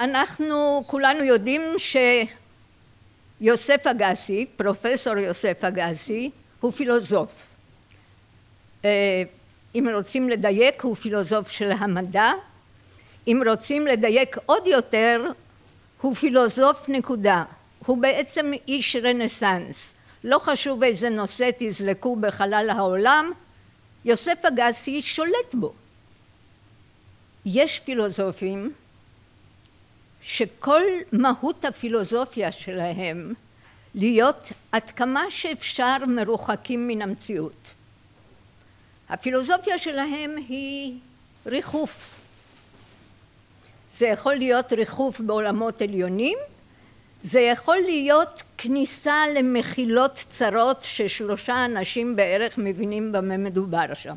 אנחנו כולנו יודעים שיוסף אגסי, פרופסור יוסף אגסי, הוא פילוסוף. אה, אם רוצים לדייק הוא פילוסוף של המדע, אם רוצים לדייק עוד יותר הוא פילוסוף נקודה, הוא בעצם איש רנסאנס, לא חשוב איזה נושא תזלקו בחלל העולם, יוסף אגסי שולט בו. יש פילוסופים שכל מהות הפילוסופיה שלהם להיות עד כמה שאפשר מרוחקים מן המציאות. הפילוסופיה שלהם היא ריחוף. זה יכול להיות ריחוף בעולמות עליונים, זה יכול להיות כניסה למחילות צרות ששלושה אנשים בערך מבינים במה מדובר שם.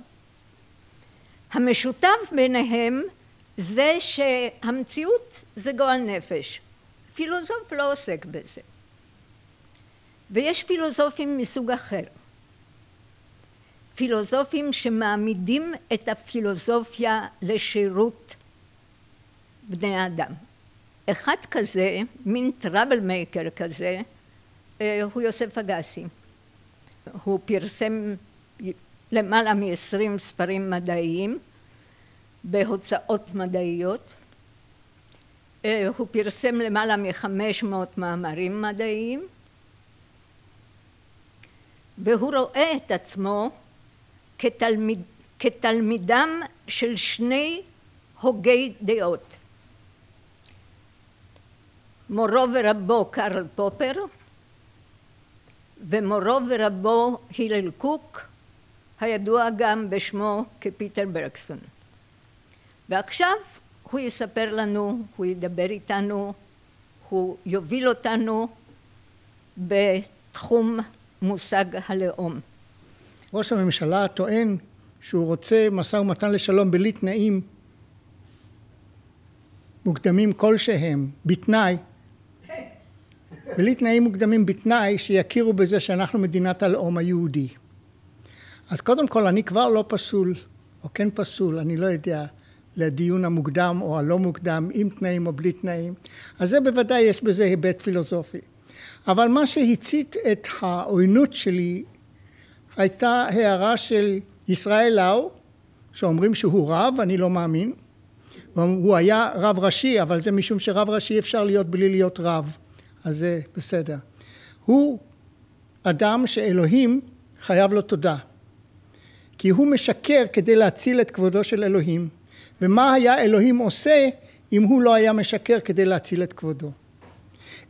המשותף ביניהם זה שהמציאות זה גועל נפש. פילוסוף לא עוסק בזה. ויש פילוסופים מסוג אחר. פילוסופים שמעמידים את הפילוסופיה לשירות בני אדם. אחד כזה, מין טראבל מייקר כזה, אה, הוא יוסף אגסי. הוא פרסם למעלה מ-20 ספרים מדעיים, בהוצאות מדעיות. אה, הוא פרסם למעלה מחמש מאות מאמרים מדעיים, והוא רואה את עצמו כתלמיד, כתלמידם של שני הוגי דעות. מורו ורבו קרל פופר ומורו ורבו הלל קוק, הידוע גם בשמו כפיטר ברקסון. ועכשיו הוא יספר לנו, הוא ידבר איתנו, הוא יוביל אותנו בתחום מושג הלאום. ראש הממשלה טוען שהוא רוצה משא ומתן לשלום בלי תנאים מוקדמים כלשהם, בתנאי, בלי תנאים מוקדמים, בתנאי שיכירו בזה שאנחנו מדינת הלאום היהודי. אז קודם כל, אני כבר לא פסול, או כן פסול, אני לא יודע. לדיון המוקדם או הלא מוקדם, עם תנאים או בלי תנאים, אז זה בוודאי יש בזה היבט פילוסופי. אבל מה שהצית את העוינות שלי הייתה הערה של ישראל לאו, שאומרים שהוא רב, אני לא מאמין. הוא היה רב ראשי, אבל זה משום שרב ראשי אפשר להיות בלי להיות רב, אז זה בסדר. הוא אדם שאלוהים חייב לו תודה, כי הוא משקר כדי להציל את כבודו של אלוהים. ומה היה אלוהים עושה אם הוא לא היה משקר כדי להציל את כבודו.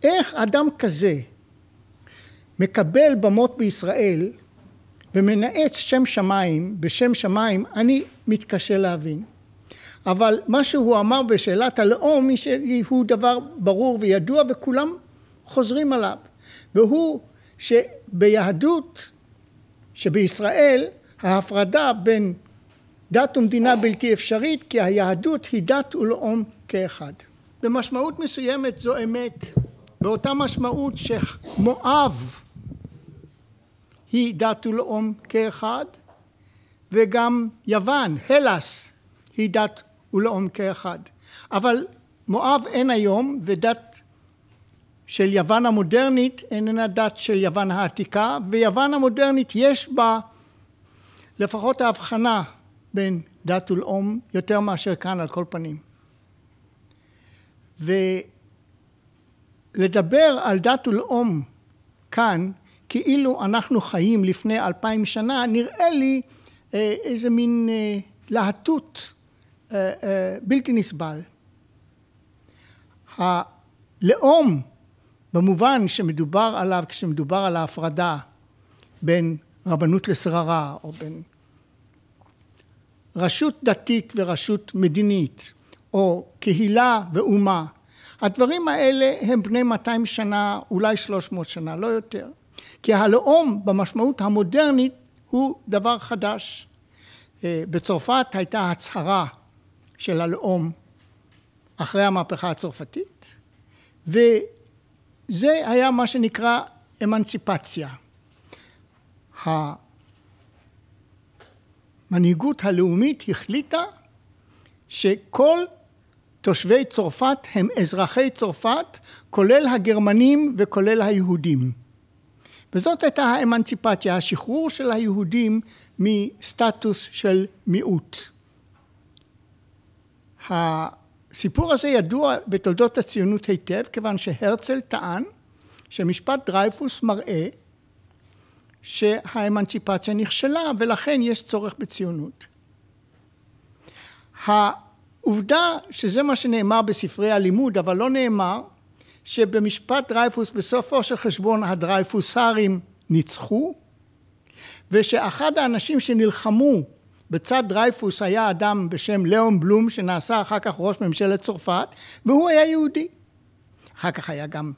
איך אדם כזה מקבל במות בישראל ומנאץ שם שמיים בשם שמיים, אני מתקשה להבין. אבל מה שהוא אמר בשאלת הלאום הוא דבר ברור וידוע וכולם חוזרים עליו. והוא שביהדות, שבישראל ההפרדה בין דת ומדינה בלתי אפשרית כי היהדות היא דת ולאום כאחד. במשמעות מסוימת זו אמת, באותה משמעות שמואב היא דת ולאום כאחד וגם יוון, הלס, היא דת ולאום כאחד. אבל מואב אין היום ודת של יוון המודרנית איננה דת של יוון העתיקה ויוון המודרנית יש בה לפחות ההבחנה בין דת ולאום יותר מאשר כאן על כל פנים. ולדבר על דת ולאום כאן כאילו אנחנו חיים לפני אלפיים שנה נראה לי אה, איזה מין אה, להטות אה, בלתי נסבל. הלאום במובן שמדובר עליו כשמדובר על ההפרדה בין רבנות לשררה או בין רשות דתית ורשות מדינית, או קהילה ואומה, הדברים האלה הם בני 200 שנה, אולי 300 שנה, לא יותר. כי הלאום במשמעות המודרנית הוא דבר חדש. אה, בצרפת הייתה הצהרה של הלאום אחרי המהפכה הצרפתית, וזה היה מה שנקרא אמנציפציה. המנהיגות הלאומית החליטה שכל תושבי צרפת הם אזרחי צרפת, כולל הגרמנים וכולל היהודים. וזאת הייתה האמנציפציה, השחרור של היהודים מסטטוס של מיעוט. הסיפור הזה ידוע בתולדות הציונות היטב, כיוון שהרצל טען שמשפט דרייפוס מראה שהאמנציפציה נכשלה ולכן יש צורך בציונות. העובדה שזה מה שנאמר בספרי הלימוד אבל לא נאמר שבמשפט דרייפוס בסופו של חשבון הדרייפוסרים ניצחו ושאחד האנשים שנלחמו בצד דרייפוס היה אדם בשם לאון בלום שנעשה אחר כך ראש ממשלת צרפת והוא היה יהודי. אחר כך היה גם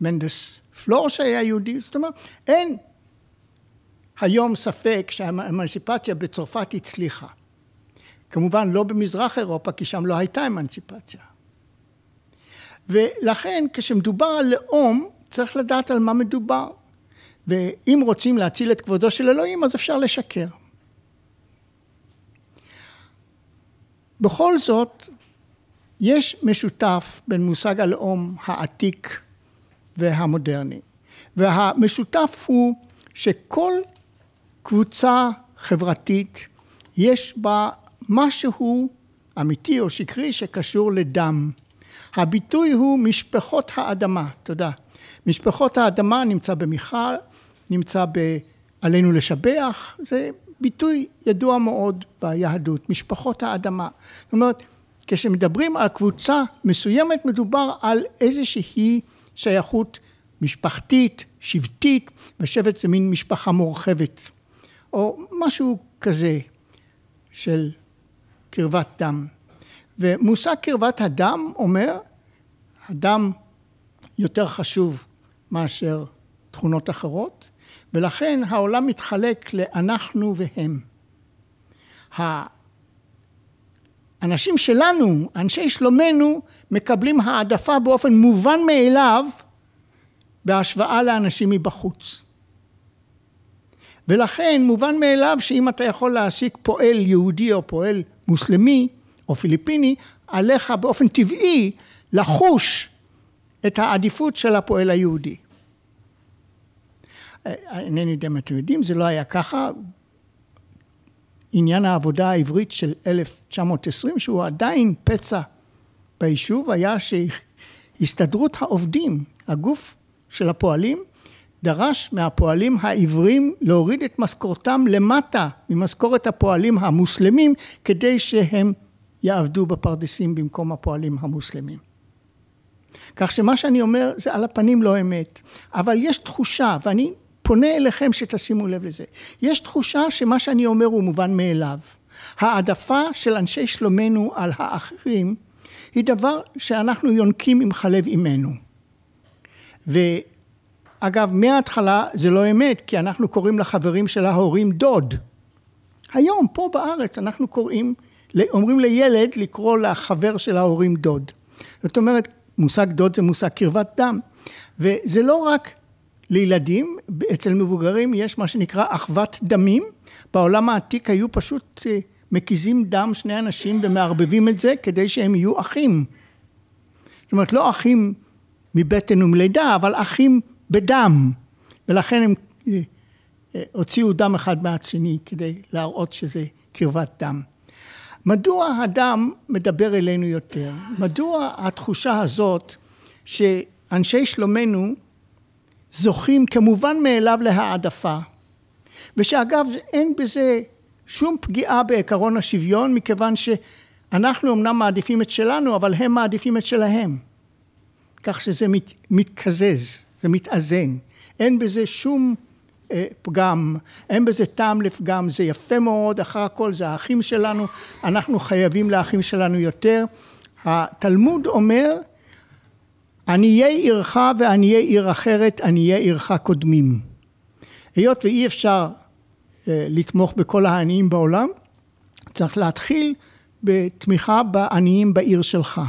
מנדס פלור שהיה יהודי, זאת אומרת, אין היום ספק שהאמנסיפציה בצרפת הצליחה. כמובן לא במזרח אירופה, כי שם לא הייתה אמנסיפציה. ולכן כשמדובר על לאום, צריך לדעת על מה מדובר. ואם רוצים להציל את כבודו של אלוהים, אז אפשר לשקר. בכל זאת, יש משותף בין מושג הלאום העתיק והמודרני. והמשותף הוא שכל קבוצה חברתית יש בה משהו אמיתי או שקרי שקשור לדם. הביטוי הוא משפחות האדמה, תודה. משפחות האדמה נמצא במיכל, נמצא ב"עלינו לשבח", זה ביטוי ידוע מאוד ביהדות, משפחות האדמה. זאת אומרת, כשמדברים על קבוצה מסוימת מדובר על איזושהי שייכות משפחתית, שבטית, ושבט זה מין משפחה מורחבת, או משהו כזה של קרבת דם. ומושג קרבת הדם אומר, הדם יותר חשוב מאשר תכונות אחרות, ולכן העולם מתחלק לאנחנו והם. אנשים שלנו, אנשי שלומנו, מקבלים העדפה באופן מובן מאליו בהשוואה לאנשים מבחוץ. ולכן מובן מאליו שאם אתה יכול להעסיק פועל יהודי או פועל מוסלמי או פיליפיני, עליך באופן טבעי לחוש את העדיפות של הפועל היהודי. אה, אינני יודע אם אתם יודעים, זה לא היה ככה, עניין העבודה העברית של 1920, שהוא עדיין פצע ביישוב, היה שהסתדרות העובדים, הגוף של הפועלים, דרש מהפועלים העברים להוריד את משכורתם למטה ממשכורת הפועלים המוסלמים כדי שהם יעבדו בפרדסים במקום הפועלים המוסלמים. כך שמה שאני אומר זה על הפנים לא אמת, אבל יש תחושה, ואני פונה אליכם שתשימו לב לזה. יש תחושה שמה שאני אומר הוא מובן מאליו. העדפה של אנשי שלומנו על האחרים היא דבר שאנחנו יונקים עם חלב אימנו. ואגב, מההתחלה זה לא אמת, כי אנחנו קוראים לחברים של ההורים דוד. היום, פה בארץ, אנחנו קוראים, אומרים לילד לקרוא לחבר של ההורים דוד. זאת אומרת, מושג דוד זה מושג קרבת דם. וזה לא רק לילדים, אצל מבוגרים יש מה שנקרא אחוות דמים. בעולם העתיק היו פשוט אה, מקיזים דם שני אנשים ומערבבים את זה כדי שהם יהיו אחים. זאת אומרת, לא אחים מבטן ומלידה, אבל אחים בדם. ולכן הם אה, אה, הוציאו דם אחד מהשני כדי להראות שזה קרבת דם. מדוע הדם מדבר אלינו יותר? מדוע התחושה הזאת שאנשי שלומנו זוכים כמובן מאליו להעדפה. ושאגב אין בזה שום פגיעה בעקרון השוויון מכיוון שאנחנו אמנם מעדיפים את שלנו אבל הם מעדיפים את שלהם. כך שזה מת, מתקזז, זה מתאזן. אין בזה שום אה, פגם, אין בזה טעם לפגם, זה יפה מאוד, אחר הכל זה האחים שלנו, אנחנו חייבים לאחים שלנו יותר. התלמוד אומר עניי עירך ועניי עיר אחרת, עניי עירך קודמים. היות ואי אפשר אה, לתמוך בכל העניים בעולם, צריך להתחיל בתמיכה בעניים בעיר שלך.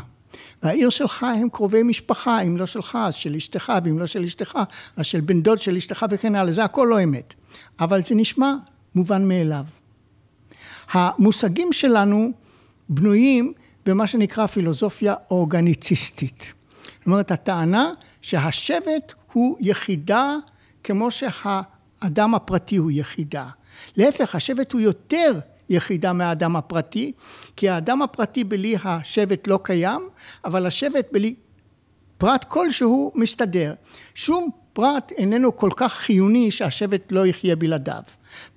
והעיר שלך הם קרובי משפחה, אם לא שלך אז של אשתך, ואם לא של אשתך אז של בן דוד של אשתך וכן הלאה, זה הכל לא אמת. אבל זה נשמע מובן מאליו. המושגים שלנו בנויים במה שנקרא פילוסופיה אורגניציסטית. זאת אומרת, הטענה שהשבט הוא יחידה כמו שהאדם הפרטי הוא יחידה. להפך, השבט הוא יותר יחידה מהאדם הפרטי, כי האדם הפרטי בלי השבט לא קיים, אבל השבט בלי פרט כלשהו מסתדר. שום פרט איננו כל כך חיוני שהשבט לא יחיה בלעדיו.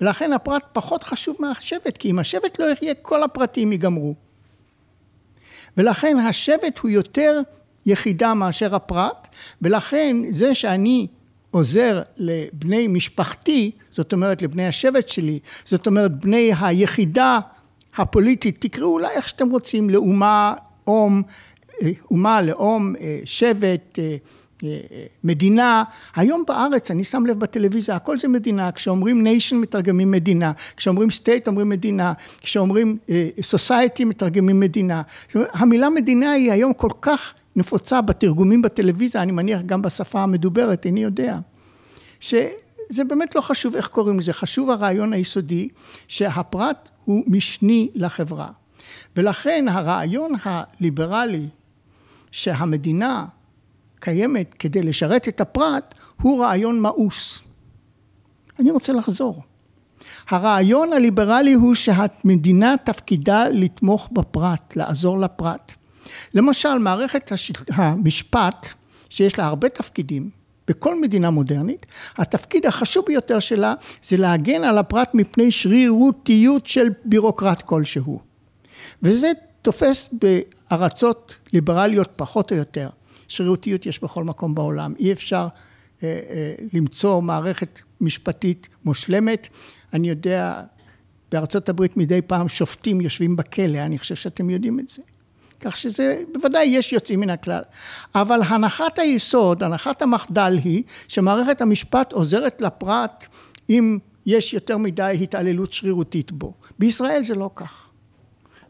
ולכן הפרט פחות חשוב מהשבט, כי אם השבט לא יחיה, כל הפרטים ייגמרו. ולכן השבט הוא יותר יחידה מאשר הפרט, ולכן זה שאני עוזר לבני משפחתי, זאת אומרת לבני השבט שלי, זאת אומרת בני היחידה הפוליטית, תקראו אולי איך שאתם רוצים, לאומה, אום, אה, אומה, לאום, אה, שבט, אה, מדינה. היום בארץ, אני שם לב בטלוויזיה, הכל זה מדינה. כשאומרים nation מתרגמים מדינה, כשאומרים state אומרים מדינה, כשאומרים society מתרגמים מדינה. אומרת, המילה מדינה היא היום כל כך נפוצה בתרגומים בטלוויזיה, אני מניח גם בשפה המדוברת, איני יודע. שזה באמת לא חשוב איך קוראים לזה, חשוב הרעיון היסודי שהפרט הוא משני לחברה. ולכן הרעיון הליברלי שהמדינה קיימת כדי לשרת את הפרט הוא רעיון מאוס. אני רוצה לחזור. הרעיון הליברלי הוא שהמדינה תפקידה לתמוך בפרט, לעזור לפרט. למשל, מערכת הש... המשפט, שיש לה הרבה תפקידים, בכל מדינה מודרנית, התפקיד החשוב ביותר שלה זה להגן על הפרט מפני שרירותיות של בירוקרט כלשהו. וזה תופס בארצות ליברליות פחות או יותר. שרירותיות יש בכל מקום בעולם, אי אפשר אה, אה, למצוא מערכת משפטית מושלמת. אני יודע, בארצות הברית מדי פעם שופטים יושבים בכלא, אני חושב שאתם יודעים את זה. כך שזה, בוודאי יש יוצאים מן הכלל. אבל הנחת היסוד, הנחת המחדל היא שמערכת המשפט עוזרת לפרט אם יש יותר מדי התעללות שרירותית בו. בישראל זה לא כך.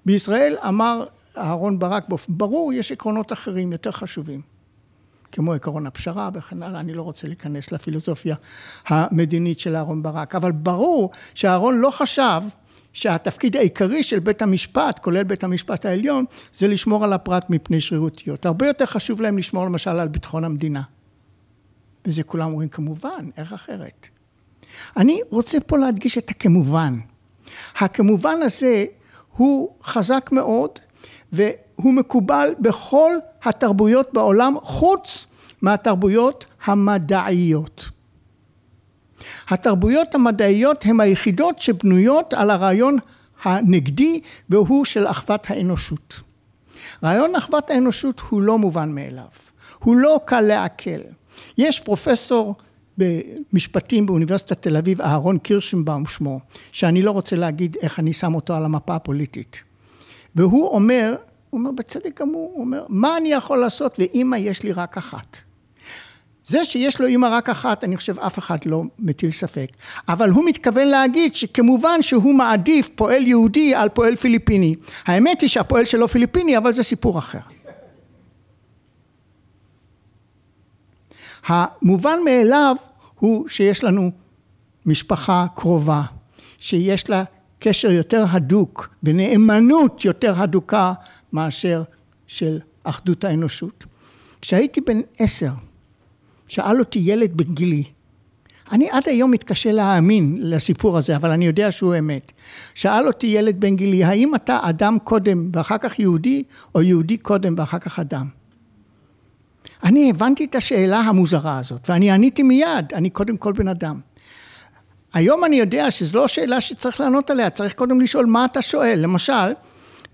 בישראל אמר אהרן ברק באופן ברור, יש עקרונות אחרים יותר חשובים. כמו עקרון הפשרה וכן הלאה, אני לא רוצה להיכנס לפילוסופיה המדינית של אהרן ברק, אבל ברור שאהרן לא חשב שהתפקיד העיקרי של בית המשפט, כולל בית המשפט העליון, זה לשמור על הפרט מפני שרירותיות. הרבה יותר חשוב להם לשמור למשל על ביטחון המדינה. וזה כולם אומרים כמובן, איך אחרת? אני רוצה פה להדגיש את הכמובן. הכמובן הזה הוא חזק מאוד והוא מקובל בכל התרבויות בעולם חוץ מהתרבויות המדעיות. התרבויות המדעיות הן היחידות שבנויות על הרעיון הנגדי והוא של אחוות האנושות. רעיון אחוות האנושות הוא לא מובן מאליו, הוא לא קל לעכל. יש פרופסור במשפטים באוניברסיטת תל אביב, אהרון קירשנבאום שמו, שאני לא רוצה להגיד איך אני שם אותו על המפה הפוליטית. והוא אומר, הוא אומר בצדק גמור, הוא אומר, מה אני יכול לעשות ואימא יש לי רק אחת. זה שיש לו אימא רק אחת, אני חושב אף אחד לא מטיל ספק. אבל הוא מתכוון להגיד שכמובן שהוא מעדיף פועל יהודי על פועל פיליפיני. האמת היא שהפועל שלו פיליפיני, אבל זה סיפור אחר. המובן מאליו הוא שיש לנו משפחה קרובה, שיש לה קשר יותר הדוק ונאמנות יותר הדוקה מאשר של אחדות האנושות. כשהייתי בן עשר, שאל אותי ילד בגילי, אני עד היום מתקשה להאמין לסיפור הזה, אבל אני יודע שהוא אמת. שאל אותי ילד בן גילי, האם אתה אדם קודם ואחר כך יהודי, או יהודי קודם ואחר כך אדם? אני הבנתי את השאלה המוזרה הזאת, ואני עניתי מיד, אני קודם כל בן אדם. היום אני יודע שזו לא שאלה שצריך לענות עליה, צריך קודם לשאול מה אתה שואל. למשל,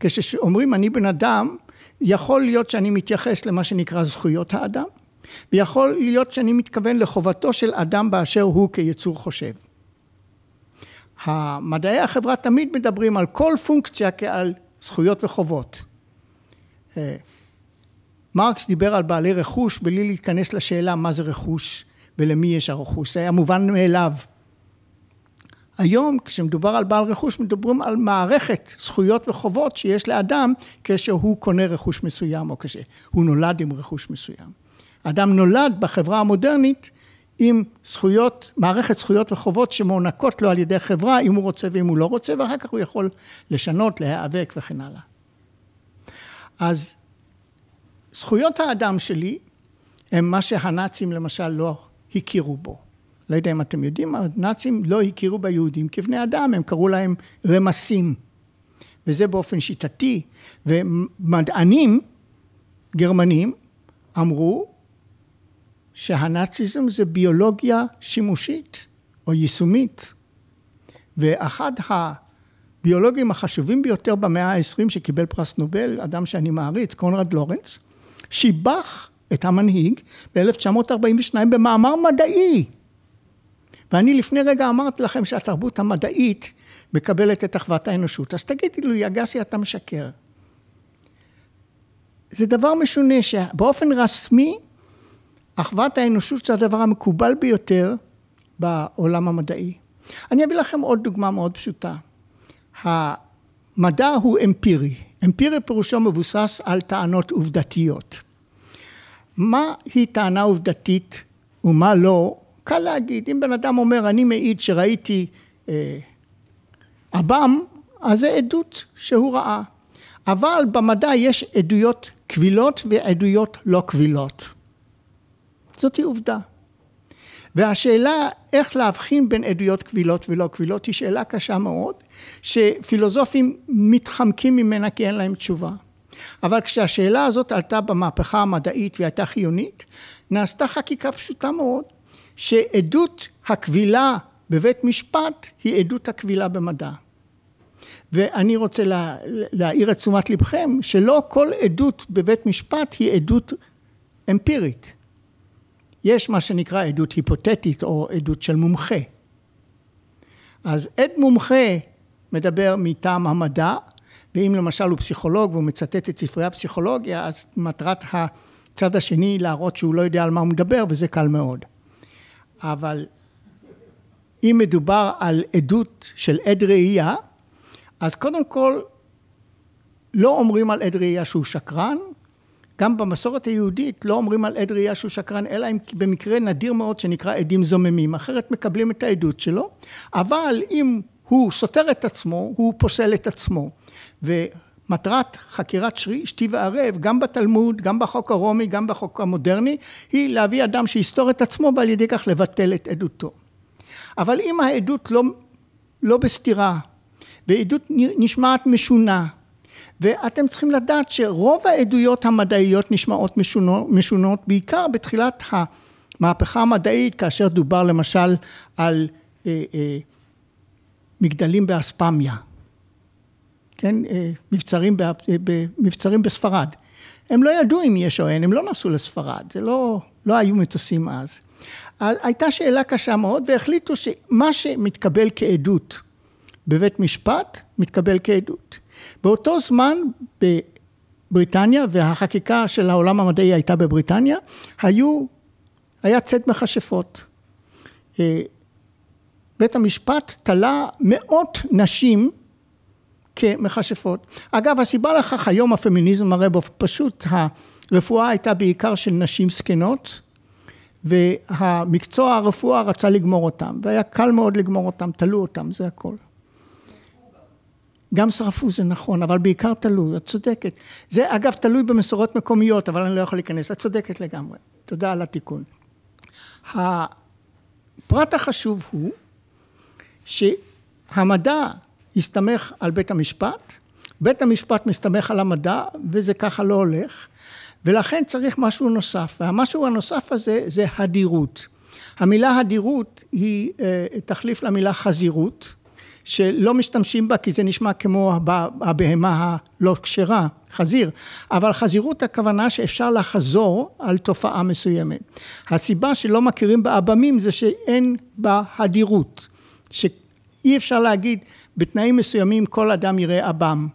כשאומרים אני בן אדם, יכול להיות שאני מתייחס למה שנקרא זכויות האדם, ויכול להיות שאני מתכוון לחובתו של אדם באשר הוא כיצור חושב. המדעי החברה תמיד מדברים על כל פונקציה כעל זכויות וחובות. אה, מרקס דיבר על בעלי רכוש בלי להיכנס לשאלה מה זה רכוש ולמי יש הרכוש, זה היה מובן מאליו. היום כשמדובר על בעל רכוש מדברים על מערכת זכויות וחובות שיש לאדם כשהוא קונה רכוש מסוים או כשהוא נולד עם רכוש מסוים. אדם נולד בחברה המודרנית עם זכויות, מערכת זכויות וחובות שמוענקות לו על ידי חברה, אם הוא רוצה ואם הוא לא רוצה, ואחר כך הוא יכול לשנות, להיאבק וכן הלאה. אז זכויות האדם שלי הם מה שהנאצים למשל לא הכירו בו. לא יודע אם אתם יודעים, הנאצים לא הכירו ביהודים כבני אדם, הם קראו להם רמסים. וזה באופן שיטתי, ומדענים גרמנים אמרו שהנאציזם זה ביולוגיה שימושית או יישומית. ואחד הביולוגים החשובים ביותר במאה ה-20 שקיבל פרס נובל, אדם שאני מעריץ, קונרד לורנס, שיבח את המנהיג ב-1942 במאמר מדעי. ואני לפני רגע אמרתי לכם שהתרבות המדעית מקבלת את אחוות האנושות. אז תגידי לי, אגסי, אתה משקר. זה דבר משונה שבאופן רשמי אחוות האנושות זה הדבר המקובל ביותר בעולם המדעי. אני אביא לכם עוד דוגמה מאוד פשוטה. המדע הוא אמפירי. אמפירי פירושו מבוסס על טענות עובדתיות. מה היא טענה עובדתית ומה לא, קל להגיד. אם בן אדם אומר, אני מעיד שראיתי עב"ם, אה, אז זה עדות שהוא ראה. אבל במדע יש עדויות קבילות ועדויות לא קבילות. זאת היא עובדה. והשאלה איך להבחין בין עדויות קבילות ולא קבילות היא שאלה קשה מאוד, שפילוסופים מתחמקים ממנה כי אין להם תשובה. אבל כשהשאלה הזאת עלתה במהפכה המדעית והייתה חיונית, נעשתה חקיקה פשוטה מאוד, שעדות הקבילה בבית משפט היא עדות הקבילה במדע. ואני רוצה לה, להעיר את תשומת לבכם שלא כל עדות בבית משפט היא עדות אמפירית. יש מה שנקרא עדות היפותטית או עדות של מומחה. אז עד מומחה מדבר מטעם המדע, ואם למשל הוא פסיכולוג והוא מצטט את ספרי הפסיכולוגיה, אז מטרת הצד השני היא להראות שהוא לא יודע על מה הוא מדבר, וזה קל מאוד. אבל אם מדובר על עדות של עד ראייה, אז קודם כל לא אומרים על עד ראייה שהוא שקרן, גם במסורת היהודית לא אומרים על עד ראייה שהוא שקרן, אלא אם במקרה נדיר מאוד שנקרא עדים זוממים, אחרת מקבלים את העדות שלו, אבל אם הוא סותר את עצמו, הוא פוסל את עצמו. ומטרת חקירת שרי, שתי וערב, גם בתלמוד, גם בחוק הרומי, גם בחוק המודרני, היא להביא אדם שיסתור את עצמו ועל ידי כך לבטל את עדותו. אבל אם העדות לא, לא בסתירה, ועדות נשמעת משונה, ואתם צריכים לדעת שרוב העדויות המדעיות נשמעות משונות, משונות בעיקר בתחילת המהפכה המדעית, כאשר דובר למשל על אה, אה, מגדלים באספמיה, כן, אה, מבצרים, אה, ב, מבצרים בספרד. הם לא ידעו אם יש או אין, הם לא נסעו לספרד, זה לא, לא היו מטוסים אז. הייתה שאלה קשה מאוד, והחליטו שמה שמתקבל כעדות בבית משפט, מתקבל כעדות. באותו זמן בבריטניה, והחקיקה של העולם המדעי הייתה בבריטניה, היו, היה צד מכשפות. אה, בית המשפט תלה מאות נשים כמכשפות. אגב, הסיבה לכך היום הפמיניזם הרי פשוט הרפואה הייתה בעיקר של נשים זקנות, והמקצוע הרפואה רצה לגמור אותם, והיה קל מאוד לגמור אותם, תלו אותם, זה הכל. גם שרפו זה נכון, אבל בעיקר תלוי, את צודקת. זה אגב תלוי במסורות מקומיות, אבל אני לא יכול להיכנס, את צודקת לגמרי. תודה על התיקון. הפרט החשוב הוא שהמדע הסתמך על בית המשפט, בית המשפט מסתמך על המדע, וזה ככה לא הולך, ולכן צריך משהו נוסף, והמשהו הנוסף הזה זה הדירות. המילה הדירות היא אה, תחליף למילה חזירות. שלא משתמשים בה כי זה נשמע כמו הבהמה הלא כשרה, חזיר, אבל חזירות הכוונה שאפשר לחזור על תופעה מסוימת. הסיבה שלא מכירים בעבמים זה שאין בה הדירות, שאי אפשר להגיד בתנאים מסוימים כל אדם יראה עב"ם,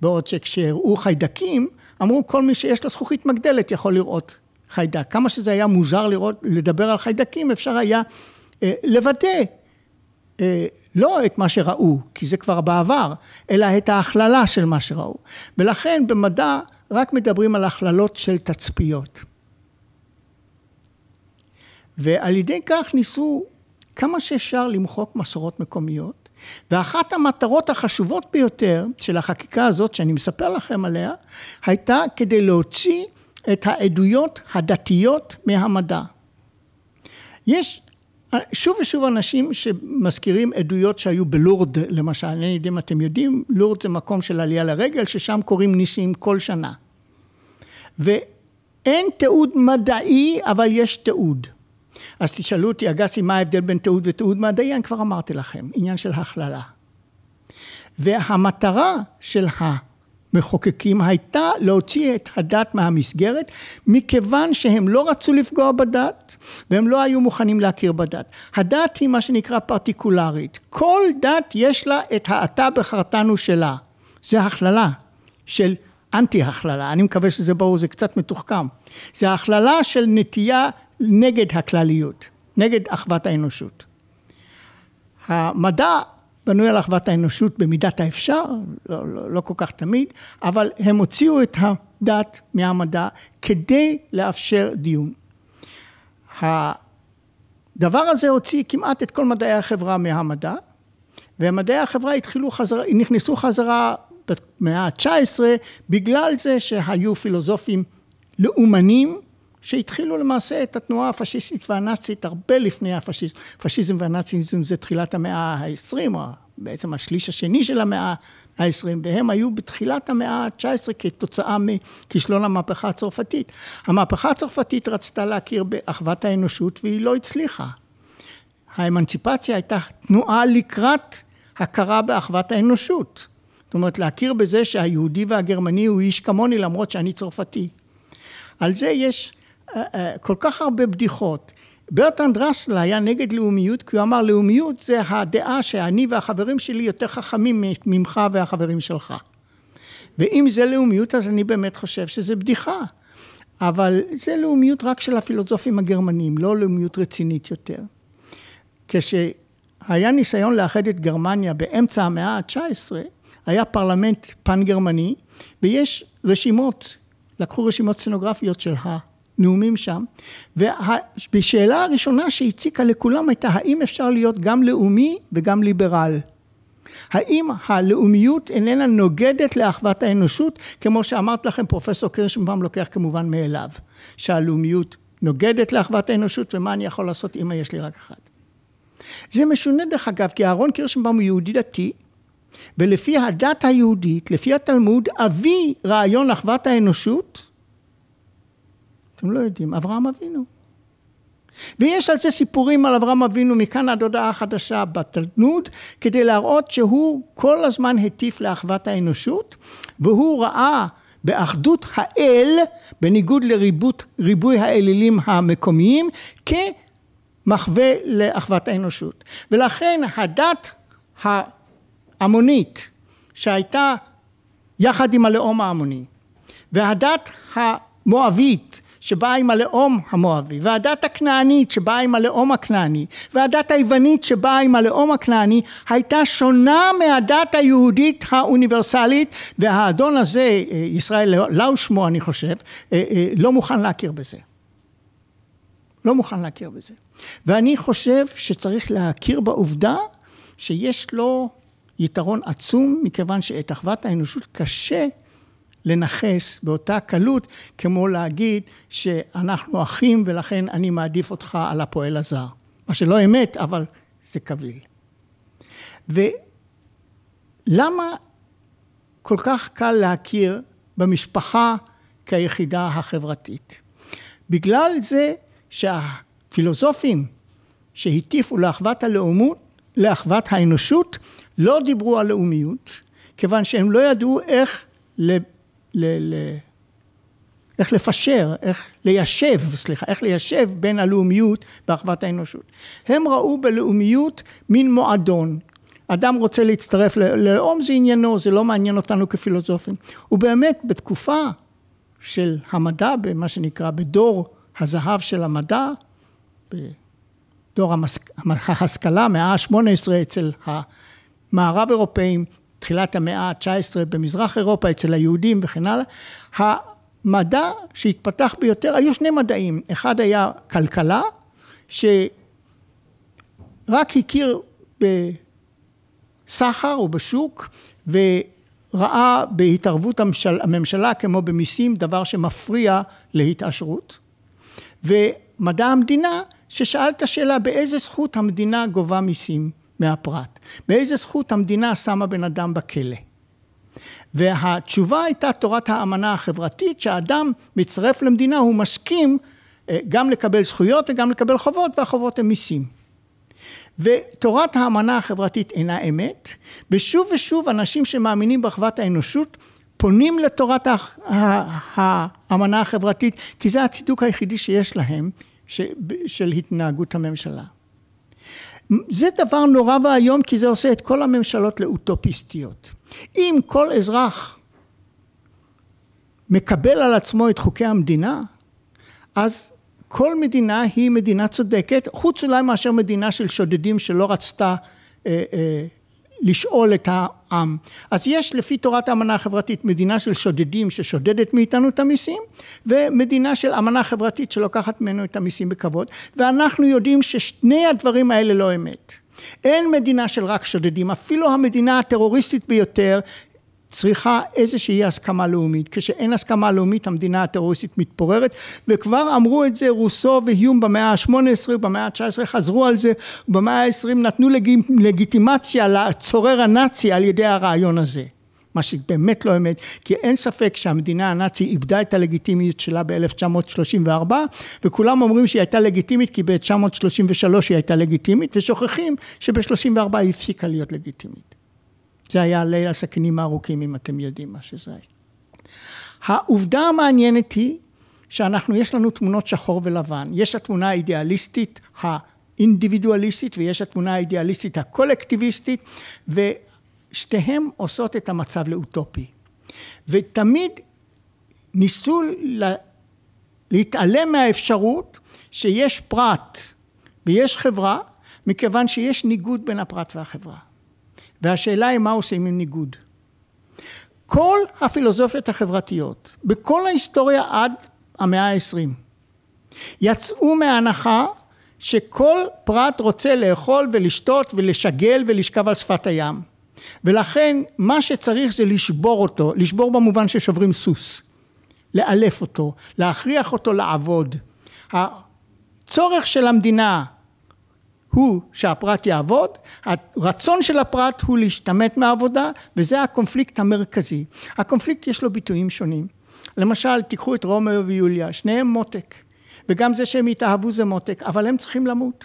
בעוד שכשהראו חיידקים אמרו כל מי שיש לו זכוכית מגדלת יכול לראות חיידק. כמה שזה היה מוזר לראות, לדבר על חיידקים, אפשר היה אה, לוודא אה, לא את מה שראו, כי זה כבר בעבר, אלא את ההכללה של מה שראו. ולכן במדע רק מדברים על הכללות של תצפיות. ועל ידי כך ניסו כמה שאפשר למחוק מסורות מקומיות. ואחת המטרות החשובות ביותר של החקיקה הזאת, שאני מספר לכם עליה, הייתה כדי להוציא את העדויות הדתיות מהמדע. יש שוב ושוב אנשים שמזכירים עדויות שהיו בלורד, למשל, אני לא יודע אם אתם יודעים, לורד זה מקום של עלייה לרגל, ששם קורים ניסים כל שנה. ואין תיעוד מדעי, אבל יש תיעוד. אז תשאלו אותי, אגסי, מה ההבדל בין תיעוד ותיעוד מדעי? אני כבר אמרתי לכם, עניין של הכללה. והמטרה של ה... מחוקקים הייתה להוציא את הדת מהמסגרת, מכיוון שהם לא רצו לפגוע בדת והם לא היו מוכנים להכיר בדת. הדת היא מה שנקרא פרטיקולרית. כל דת יש לה את האתה בחרתנו שלה. זה הכללה של אנטי הכללה, אני מקווה שזה ברור, זה קצת מתוחכם. זה הכללה של נטייה נגד הכלליות, נגד אחוות האנושות. המדע בנוי על אחוות האנושות במידת האפשר, לא, לא, לא כל כך תמיד, אבל הם הוציאו את הדת מהמדע כדי לאפשר דיון. הדבר הזה הוציא כמעט את כל מדעי החברה מהמדע, ומדעי החברה התחילו חזרה, נכנסו חזרה במאה ה-19 בגלל זה שהיו פילוסופים לאומנים שהתחילו למעשה את התנועה הפשיסטית והנאצית הרבה לפני הפשיזם. פשיזם והנאציזם זה תחילת המאה ה-20, או בעצם השליש השני של המאה ה-20, והם היו בתחילת המאה ה-19 כתוצאה מכישלון המהפכה הצרפתית. המהפכה הצרפתית רצתה להכיר באחוות האנושות והיא לא הצליחה. האמנציפציה הייתה תנועה לקראת הכרה באחוות האנושות. זאת אומרת, להכיר בזה שהיהודי והגרמני הוא איש כמוני למרות שאני צרפתי. על זה יש כל כך הרבה בדיחות. ברטנד רסל היה נגד לאומיות, כי הוא אמר לאומיות זה הדעה שאני והחברים שלי יותר חכמים ממך והחברים שלך. ואם זה לאומיות אז אני באמת חושב שזה בדיחה. אבל זה לאומיות רק של הפילוסופים הגרמנים, לא לאומיות רצינית יותר. כשהיה ניסיון לאחד את גרמניה באמצע המאה ה-19, היה פרלמנט פן-גרמני, ויש רשימות, לקחו רשימות סצנוגרפיות של ה... נאומים שם, והשאלה הראשונה שהציקה לכולם הייתה האם אפשר להיות גם לאומי וגם ליברל. האם הלאומיות איננה נוגדת לאחוות האנושות, כמו שאמרת לכם פרופסור קירשנבאום לוקח כמובן מאליו, שהלאומיות נוגדת לאחוות האנושות ומה אני יכול לעשות אם יש לי רק אחת. זה משונה דרך אגב, כי אהרון קירשנבאום הוא יהודי דתי, ולפי הדת היהודית, לפי התלמוד, אבי רעיון אחוות האנושות אתם לא יודעים, אברהם אבינו. ויש על זה סיפורים על אברהם אבינו מכאן עד הודעה חדשה בתלמוד, כדי להראות שהוא כל הזמן הטיף לאחוות האנושות, והוא ראה באחדות האל, בניגוד לריבוי האלילים המקומיים, כמחווה לאחוות האנושות. ולכן הדת העמונית שהייתה יחד עם הלאום העמוני, והדת המואבית שבאה עם הלאום המואבי, והדת הכנענית שבאה עם הלאום הכנעני, והדת היוונית שבאה עם הלאום הכנעני, הייתה שונה מהדת היהודית האוניברסלית, והאדון הזה, אה, ישראל לא, לאו שמו אני חושב, אה, אה, לא מוכן להכיר בזה. לא מוכן להכיר בזה. ואני חושב שצריך להכיר בעובדה שיש לו יתרון עצום, מכיוון שאת אחוות האנושות קשה לנכס באותה קלות כמו להגיד שאנחנו אחים ולכן אני מעדיף אותך על הפועל הזר. מה שלא אמת, אבל זה קביל. ולמה כל כך קל להכיר במשפחה כיחידה החברתית? בגלל זה שהפילוסופים שהטיפו לאחוות הלאומות, לאחוות האנושות, לא דיברו על לאומיות, כיוון שהם לא ידעו איך ל, ל, איך לפשר, איך ליישב, סליחה, איך ליישב בין הלאומיות ואחוות האנושות. הם ראו בלאומיות מין מועדון. אדם רוצה להצטרף ללאום זה עניינו, זה לא מעניין אותנו כפילוסופים. ובאמת בתקופה של המדע, במה שנקרא, בדור הזהב של המדע, דור ההשכלה, המס... המאה ה-18 אצל המערב אירופאים, תחילת המאה ה-19 במזרח אירופה, אצל היהודים וכן הלאה. המדע שהתפתח ביותר, היו שני מדעים, אחד היה כלכלה, שרק הכיר בסחר או בשוק, ו... ראה בהתערבות הממשל, הממשלה כמו במיסים דבר שמפריע להתעשרות ומדע המדינה ששאל את השאלה באיזה זכות המדינה גובה מיסים מהפרט. באיזה זכות המדינה שמה בן אדם בכלא? והתשובה הייתה תורת האמנה החברתית, שהאדם מצטרף למדינה, הוא מסכים אה, גם לקבל זכויות וגם לקבל חובות, והחובות הם מיסים. ותורת האמנה החברתית אינה אמת, ושוב ושוב אנשים שמאמינים באחוות האנושות פונים לתורת האמנה החברתית, כי זה הצידוק היחידי שיש להם של התנהגות הממשלה. זה דבר נורא ואיום כי זה עושה את כל הממשלות לאוטופיסטיות. אם כל אזרח מקבל על עצמו את חוקי המדינה, אז כל מדינה היא מדינה צודקת, חוץ אולי מאשר מדינה של שודדים שלא רצתה אה, אה, לשאול את העם. אז יש לפי תורת האמנה החברתית מדינה של שודדים ששודדת מאיתנו את המיסים ומדינה של אמנה חברתית שלוקחת ממנו את המיסים בכבוד ואנחנו יודעים ששני הדברים האלה לא אמת. אין מדינה של רק שודדים, אפילו המדינה הטרוריסטית ביותר צריכה איזושהי הסכמה לאומית. כשאין הסכמה לאומית המדינה הטרוריסטית מתפוררת, וכבר אמרו את זה רוסו והיום במאה ה-18, במאה ה-19 חזרו על זה, במאה ה-20 נתנו לג... לגיטימציה לצורר הנאצי על ידי הרעיון הזה. מה שבאמת לא אמת, כי אין ספק שהמדינה הנאצי איבדה את הלגיטימיות שלה ב-1934, וכולם אומרים שהיא הייתה לגיטימית כי ב-1933 היא הייתה לגיטימית, ושוכחים שב 1934 היא הפסיקה להיות לגיטימית. זה היה ליל הסכינים הארוכים, אם אתם יודעים מה שזה היה. העובדה המעניינת היא שאנחנו, יש לנו תמונות שחור ולבן. יש התמונה האידיאליסטית, האינדיבידואליסטית, ויש התמונה האידיאליסטית הקולקטיביסטית, ושתיהן עושות את המצב לאוטופי. ותמיד ניסו לה, להתעלם מהאפשרות שיש פרט ויש חברה, מכיוון שיש ניגוד בין הפרט והחברה. והשאלה היא מה עושים עם ניגוד. כל הפילוסופיות החברתיות, בכל ההיסטוריה עד המאה העשרים, יצאו מההנחה שכל פרט רוצה לאכול ולשתות ולשגל ולשכב על שפת הים. ולכן מה שצריך זה לשבור אותו, לשבור במובן ששוברים סוס, לאלף אותו, להכריח אותו לעבוד. הצורך של המדינה הוא שהפרט יעבוד, הרצון של הפרט הוא להשתמט מהעבודה וזה הקונפליקט המרכזי. הקונפליקט יש לו ביטויים שונים. למשל תיקחו את רומאו ויוליה, שניהם מותק, וגם זה שהם התאהבו זה מותק, אבל הם צריכים למות.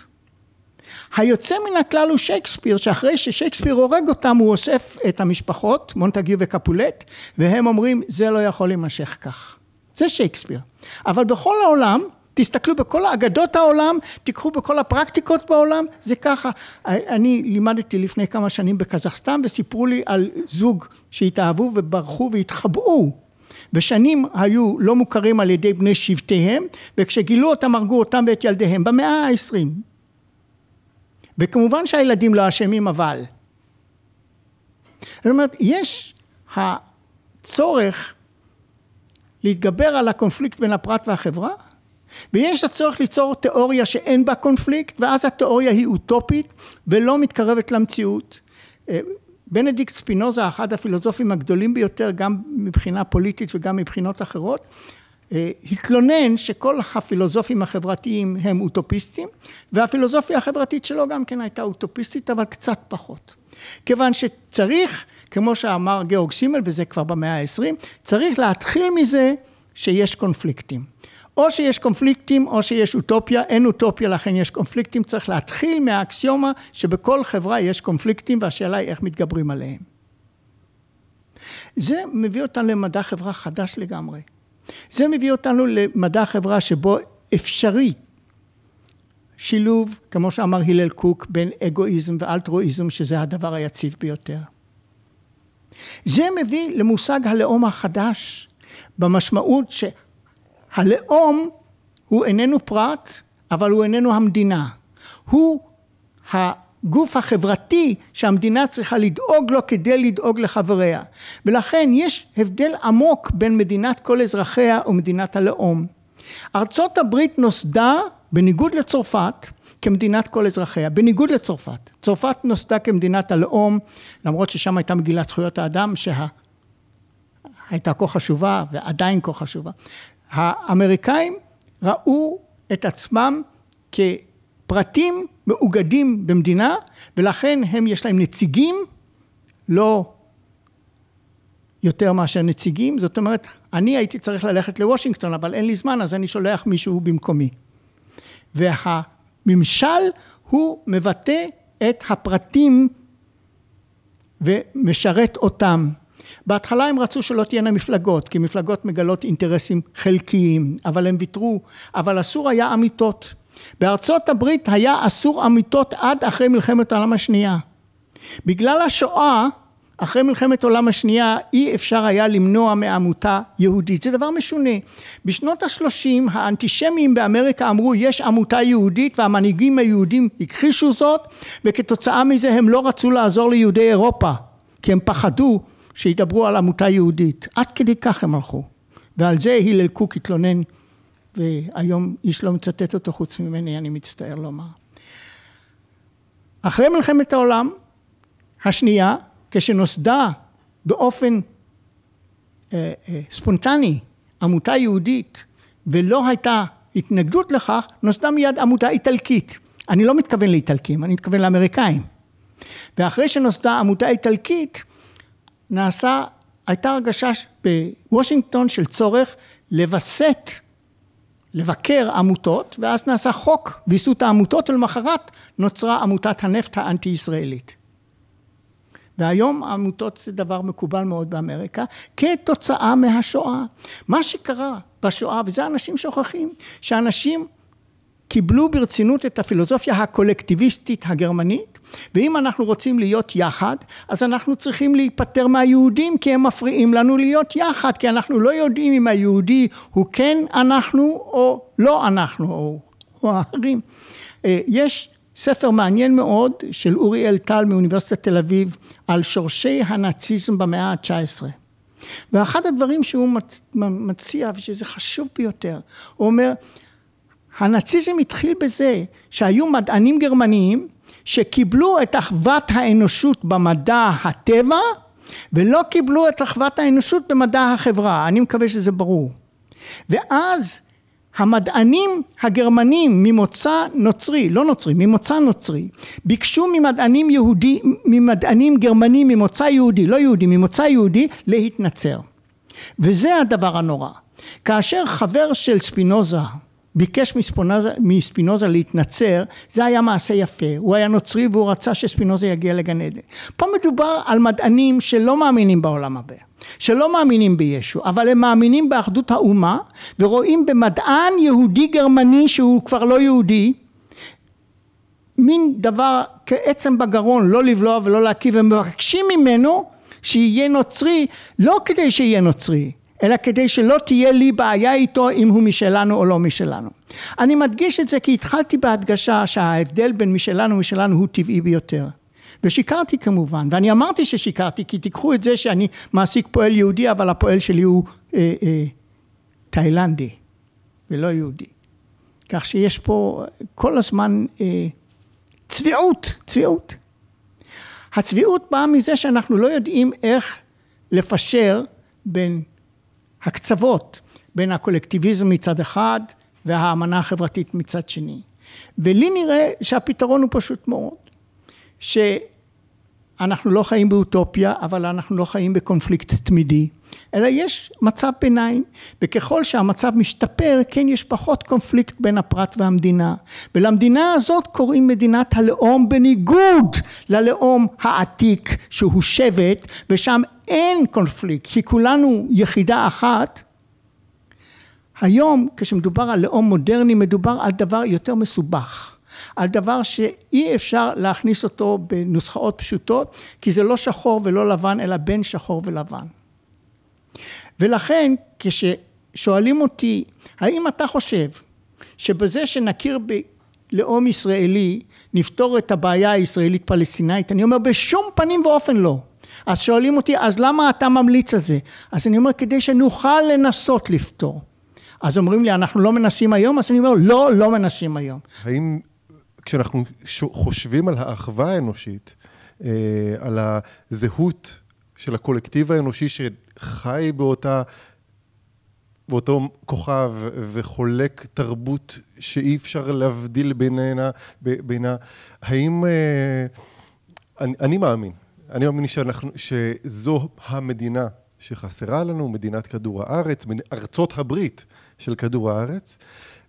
היוצא מן הכלל הוא שייקספיר, שאחרי ששייקספיר הורג אותם הוא אוסף את המשפחות, מונטגיו וקפולט, והם אומרים זה לא יכול להימשך כך. זה שייקספיר. אבל בכל העולם תסתכלו בכל האגדות העולם, תיקחו בכל הפרקטיקות בעולם, זה ככה. אה, אני לימדתי לפני כמה שנים בקזחסטן וסיפרו לי על זוג שהתאהבו וברחו והתחבאו. ושנים היו לא מוכרים על ידי בני שבטיהם, וכשגילו אותם הרגו אותם ואת ילדיהם במאה העשרים. וכמובן שהילדים לא אשמים אבל. זאת אומרת, יש הצורך להתגבר על הקונפליקט בין הפרט והחברה, ויש הצורך ליצור תיאוריה שאין בה קונפליקט, ואז התיאוריה היא אוטופית ולא מתקרבת למציאות. אה, בנדיקט ספינוזה, אחד הפילוסופים הגדולים ביותר, גם מבחינה פוליטית וגם מבחינות אחרות, אה, התלונן שכל הפילוסופים החברתיים הם אוטופיסטים, והפילוסופיה החברתית שלו גם כן הייתה אוטופיסטית, אבל קצת פחות. כיוון שצריך, כמו שאמר גאורג סימל, וזה כבר במאה ה-20, צריך להתחיל מזה שיש קונפליקטים. או שיש קונפליקטים או שיש אוטופיה, אין אוטופיה לכן יש קונפליקטים, צריך להתחיל מהאקסיומה שבכל חברה יש קונפליקטים והשאלה היא איך מתגברים עליהם. זה מביא אותנו למדע חברה חדש לגמרי. זה מביא אותנו למדע חברה שבו אפשרי שילוב, כמו שאמר הלל קוק, בין אגואיזם ואלטרואיזם, שזה הדבר היציב ביותר. זה מביא למושג הלאום החדש, במשמעות ש... הלאום הוא איננו פרט, אבל הוא איננו המדינה. הוא הגוף החברתי שהמדינה צריכה לדאוג לו כדי לדאוג לחבריה. ולכן יש הבדל עמוק בין מדינת כל אזרחיה ומדינת הלאום. ארצות הברית נוסדה, בניגוד לצרפת, כמדינת כל אזרחיה, בניגוד לצרפת. צרפת נוסדה כמדינת הלאום, למרות ששם הייתה מגילת זכויות האדם, שה... כה חשובה ועדיין כה חשובה. האמריקאים ראו את עצמם כפרטים מאוגדים במדינה, ולכן הם, יש להם נציגים, לא יותר מאשר נציגים. זאת אומרת, אני הייתי צריך ללכת לוושינגטון, אבל אין לי זמן, אז אני שולח מישהו במקומי. והממשל הוא מבטא את הפרטים ומשרת אותם. בהתחלה הם רצו שלא תהיינה מפלגות, כי מפלגות מגלות אינטרסים חלקיים, אבל הם ויתרו, אבל אסור היה אמיתות. בארצות הברית היה אסור אמיתות עד אחרי מלחמת העולם השנייה. בגלל השואה, אחרי מלחמת העולם השנייה אי אפשר היה למנוע מעמותה יהודית. זה דבר משונה. בשנות השלושים האנטישמים באמריקה אמרו יש עמותה יהודית והמנהיגים היהודים הכחישו זאת וכתוצאה מזה הם לא רצו לעזור ליהודי אירופה כי הם פחדו שידברו על עמותה יהודית. עד כדי כך הם הלכו. ועל זה הלל קוק התלונן, והיום איש לא מצטט אותו חוץ ממני, אני מצטער לומר. אחרי מלחמת העולם השנייה, כשנוסדה באופן אה, אה, ספונטני עמותה יהודית ולא הייתה התנגדות לכך, נוסדה מיד עמותה איטלקית. אני לא מתכוון לאיטלקים, אני מתכוון לאמריקאים. ואחרי שנוסדה עמותה איטלקית, נעשה, הייתה הרגשה בוושינגטון של צורך לווסת, לבקר עמותות, ואז נעשה חוק ויסות העמותות, ולמחרת נוצרה עמותת הנפט האנטי-ישראלית. והיום עמותות זה דבר מקובל מאוד באמריקה, כתוצאה מהשואה. מה שקרה בשואה, וזה אנשים שוכחים, שאנשים קיבלו ברצינות את הפילוסופיה הקולקטיביסטית הגרמנית, ואם אנחנו רוצים להיות יחד, אז אנחנו צריכים להיפטר מהיהודים כי הם מפריעים לנו להיות יחד, כי אנחנו לא יודעים אם היהודי הוא כן אנחנו או לא אנחנו, או, או האחרים. אה, יש ספר מעניין מאוד של אורי אלטל מאוניברסיטת תל אביב על שורשי הנאציזם במאה ה-19. ואחד הדברים שהוא מציע, ושזה חשוב ביותר, הוא אומר, הנאציזם התחיל בזה שהיו מדענים גרמניים שקיבלו את אחוות האנושות במדע הטבע ולא קיבלו את אחוות האנושות במדע החברה, אני מקווה שזה ברור. ואז המדענים הגרמנים ממוצא נוצרי, לא נוצרי, ממוצא נוצרי, ביקשו ממדענים, יהודי, ממדענים גרמנים ממוצא יהודי, לא יהודי, ממוצא יהודי, להתנצר. וזה הדבר הנורא. כאשר חבר של ספינוזה, ביקש מספונזה, מספינוזה להתנצר, זה היה מעשה יפה. הוא היה נוצרי והוא רצה שספינוזה יגיע לגן עדן. פה מדובר על מדענים שלא מאמינים בעולם הבא, שלא מאמינים בישו, אבל הם מאמינים באחדות האומה, ורואים במדען יהודי גרמני שהוא כבר לא יהודי, מין דבר כעצם בגרון, לא לבלוע ולא להקיא, ומבקשים ממנו שיהיה נוצרי, לא כדי שיהיה נוצרי, אלא כדי שלא תהיה לי בעיה איתו אם הוא משלנו או לא משלנו. אני מדגיש את זה כי התחלתי בהדגשה שההבדל בין משלנו ומשלנו הוא טבעי ביותר. ושיקרתי כמובן, ואני אמרתי ששיקרתי כי תיקחו את זה שאני מעסיק פועל יהודי אבל הפועל שלי הוא אה, אה, תאילנדי ולא יהודי. כך שיש פה כל הזמן אה, צביעות, צביעות. הצביעות באה מזה שאנחנו לא יודעים איך לפשר בין הקצוות בין הקולקטיביזם מצד אחד והאמנה החברתית מצד שני. ולי נראה שהפתרון הוא פשוט מאוד. ש... אנחנו לא חיים באוטופיה, אבל אנחנו לא חיים בקונפליקט תמידי, אלא יש מצב ביניים, וככל שהמצב משתפר, כן יש פחות קונפליקט בין הפרט והמדינה. ולמדינה הזאת קוראים מדינת הלאום בניגוד ללאום העתיק שהוא שבט, ושם אין קונפליקט, כי כולנו יחידה אחת. היום, כשמדובר על לאום מודרני, מדובר על דבר יותר מסובך. על דבר שאי אפשר להכניס אותו בנוסחאות פשוטות, כי זה לא שחור ולא לבן, אלא בין שחור ולבן. ולכן, כששואלים אותי, האם אתה חושב שבזה שנכיר ב... לאום ישראלי, נפתור את הבעיה הישראלית-פלסטינאית? אני אומר, בשום פנים ואופן לא. אז שואלים אותי, אז למה אתה ממליץ על זה? אז אני אומר, כדי שנוכל לנסות לפתור. אז אומרים לי, אנחנו לא מנסים היום? אז אני אומר, לא, לא מנסים היום. האם כשאנחנו חושבים על האחווה האנושית, אה, על הזהות של הקולקטיב האנושי שחי באותה, באותו כוכב וחולק תרבות שאי אפשר להבדיל בינה, בינה, האם, אה, אני, אני מאמין, אני מאמין שאנחנו, שזו המדינה שחסרה לנו, מדינת כדור הארץ, ארצות הברית של כדור הארץ,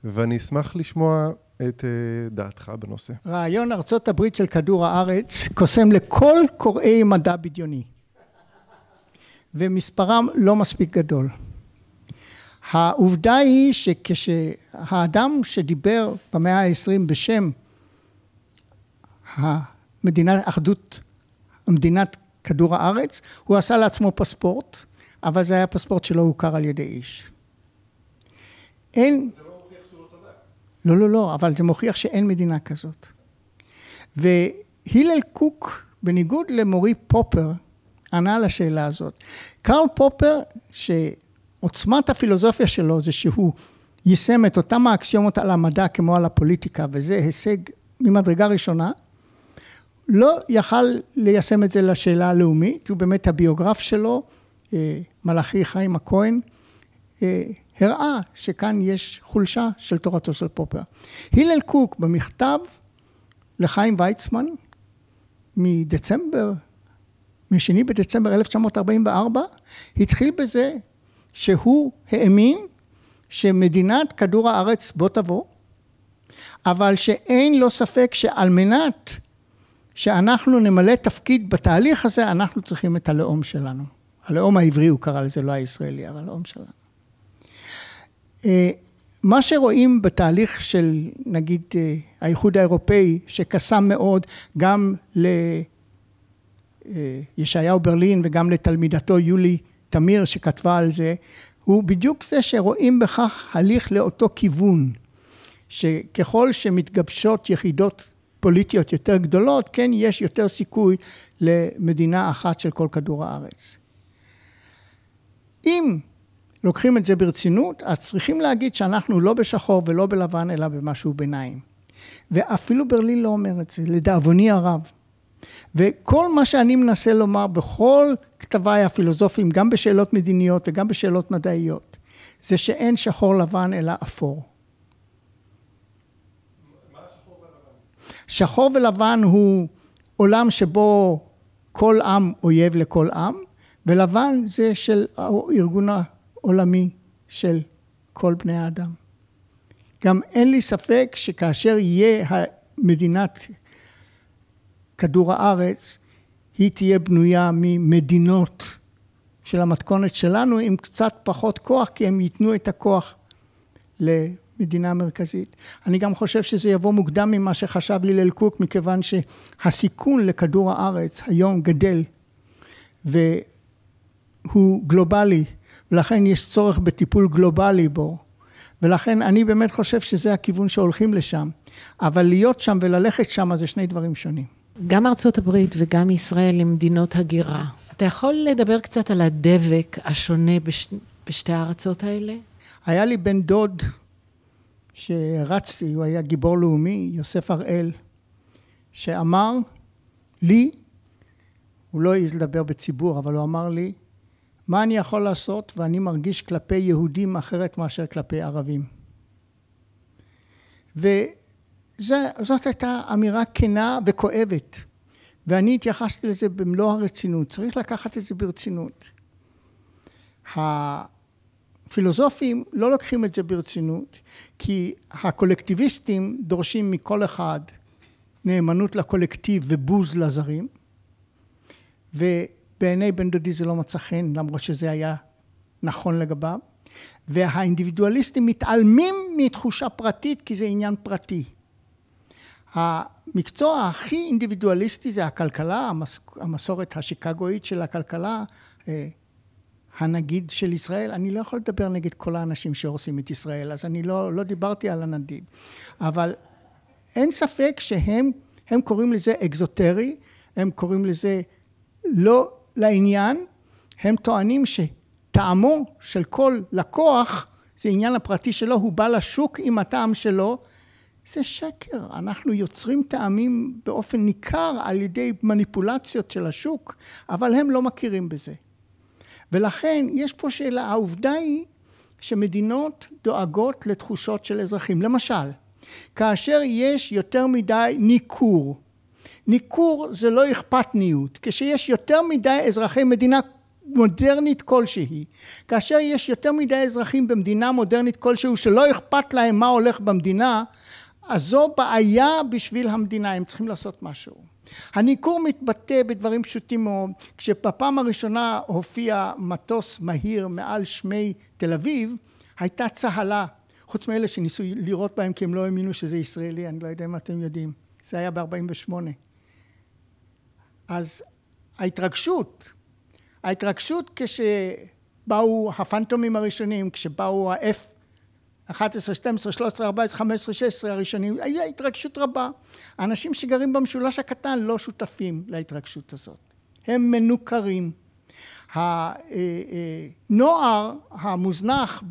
ואני אשמח לשמוע את אה, דעתך בנושא. רעיון ארצות הברית של כדור הארץ קוסם לכל קוראי מדע בדיוני, ומספרם לא מספיק גדול. העובדה היא שכשהאדם שדיבר במאה ה-20 בשם המדינה, אחדות, מדינת כדור הארץ, הוא עשה לעצמו פספורט, אבל זה היה פספורט שלא הוכר על ידי איש. אין... זה לא, לא, לא, אבל זה מוכיח שאין מדינה כזאת. והילל קוק, בניגוד למורי פופר, ענה על השאלה הזאת. קרל פופר, שעוצמת הפילוסופיה שלו זה שהוא יישם את אותם האקסיומות על המדע כמו על הפוליטיקה, וזה הישג ממדרגה ראשונה, לא יכל ליישם את זה לשאלה הלאומית, הוא באמת הביוגרף שלו, אה, מלאכי חיים הכהן, אה, הראה שכאן יש חולשה של תורתו של פופר. הלל קוק במכתב לחיים ויצמן מדצמבר, מ-2 בדצמבר 1944, התחיל בזה שהוא האמין שמדינת כדור הארץ בוא תבוא, אבל שאין לו ספק שעל מנת שאנחנו נמלא תפקיד בתהליך הזה, אנחנו צריכים את הלאום שלנו. הלאום העברי הוא קרא לזה, לא הישראלי, אבל הלאום שלנו. אה, מה שרואים בתהליך של נגיד אה, האיחוד האירופאי שקסם מאוד גם לישעיהו אה, ברלין וגם לתלמידתו יולי תמיר שכתבה על זה, הוא בדיוק זה שרואים בכך הליך לאותו כיוון, שככל שמתגבשות יחידות פוליטיות יותר גדולות, כן יש יותר סיכוי למדינה אחת של כל כדור הארץ. אם לוקחים את זה ברצינות, אז צריכים להגיד שאנחנו לא בשחור ולא בלבן, אלא במשהו ביניים. ואפילו ברלין לא אומר את זה, לדאבוני הרב. וכל מה שאני מנסה לומר בכל כתביי הפילוסופיים, גם בשאלות מדיניות וגם בשאלות מדעיות, זה שאין שחור לבן אלא אפור. שחור ולבן הוא עולם שבו כל עם אויב לכל עם, ולבן זה של ארגון עולמי של כל בני האדם. גם אין לי ספק שכאשר יהיה מדינת כדור הארץ, היא תהיה בנויה ממדינות של המתכונת שלנו עם קצת פחות כוח, כי הם ייתנו את הכוח למדינה מרכזית. אני גם חושב שזה יבוא מוקדם ממה שחשב הלל קוק, מכיוון שהסיכון לכדור הארץ היום גדל, והוא גלובלי. ולכן יש צורך בטיפול גלובלי בו. ולכן אני באמת חושב שזה הכיוון שהולכים לשם. אבל להיות שם וללכת שם זה שני דברים שונים. גם ארצות הברית וגם ישראל הם מדינות הגירה. אתה יכול לדבר קצת על הדבק השונה בש... בשתי הארצות האלה? היה לי בן דוד שרצתי, הוא היה גיבור לאומי, יוסף הראל, שאמר לי, הוא לא העז לדבר בציבור, אבל הוא אמר לי, מה אני יכול לעשות ואני מרגיש כלפי יהודים אחרת מאשר כלפי ערבים. וזאת הייתה אמירה כנה וכואבת, ואני התייחסתי לזה במלוא הרצינות. צריך לקחת את זה ברצינות. הפילוסופים לא לוקחים את זה ברצינות, כי הקולקטיביסטים דורשים מכל אחד נאמנות לקולקטיב ובוז לזרים, ו... בעיני בן דודי זה לא מצא חן, למרות שזה היה נכון לגביו. והאינדיבידואליסטים מתעלמים מתחושה פרטית כי זה עניין פרטי. המקצוע הכי אינדיבידואליסטי זה הכלכלה, המס... המסורת השיקגואית של הכלכלה, אה, הנגיד של ישראל, אני לא יכול לדבר נגד כל האנשים שהורסים את ישראל, אז אני לא, לא דיברתי על הנגיד, אבל אין ספק שהם, הם קוראים לזה אקזוטרי, הם קוראים לזה לא לעניין, הם טוענים שטעמו של כל לקוח זה עניין הפרטי שלו, הוא בא לשוק עם הטעם שלו. זה שקר, אנחנו יוצרים טעמים באופן ניכר על ידי מניפולציות של השוק, אבל הם לא מכירים בזה. ולכן יש פה שאלה, העובדה היא שמדינות דואגות לתחושות של אזרחים. למשל, כאשר יש יותר מדי ניכור, ניכור זה לא אכפתניות. כשיש יותר מדי אזרחי מדינה מודרנית כלשהי, כאשר יש יותר מדי אזרחים במדינה מודרנית כלשהו שלא אכפת להם מה הולך במדינה, אז זו בעיה בשביל המדינה, הם צריכים לעשות משהו. הניכור מתבטא בדברים פשוטים מאוד. כשבפעם הראשונה הופיע מטוס מהיר מעל שמי תל אביב, הייתה צהלה, חוץ מאלה שניסו לירות בהם כי הם לא האמינו שזה ישראלי, אני לא יודע אם אתם יודעים. זה היה ב-48'. אז ההתרגשות, ההתרגשות כשבאו הפנטומים הראשונים, כשבאו ה-F 11, 12, 13, 14, 15, 16 הראשונים, הייתה התרגשות רבה. האנשים שגרים במשולש הקטן לא שותפים להתרגשות הזאת. הם מנוכרים. הנוער אה, אה, המוזנח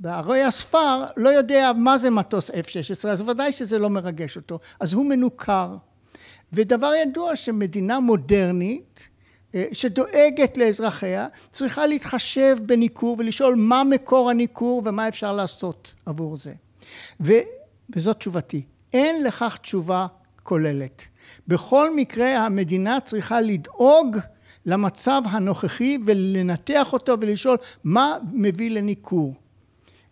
בערי הספר לא יודע מה זה מטוס F-16, אז ודאי שזה לא מרגש אותו. אז הוא מנוכר. ודבר ידוע שמדינה מודרנית אה, שדואגת לאזרחיה צריכה להתחשב בניכור ולשאול מה מקור הניכור ומה אפשר לעשות עבור זה. ו, וזאת תשובתי. אין לכך תשובה כוללת. בכל מקרה המדינה צריכה לדאוג למצב הנוכחי ולנתח אותו ולשאול מה מביא לניכור.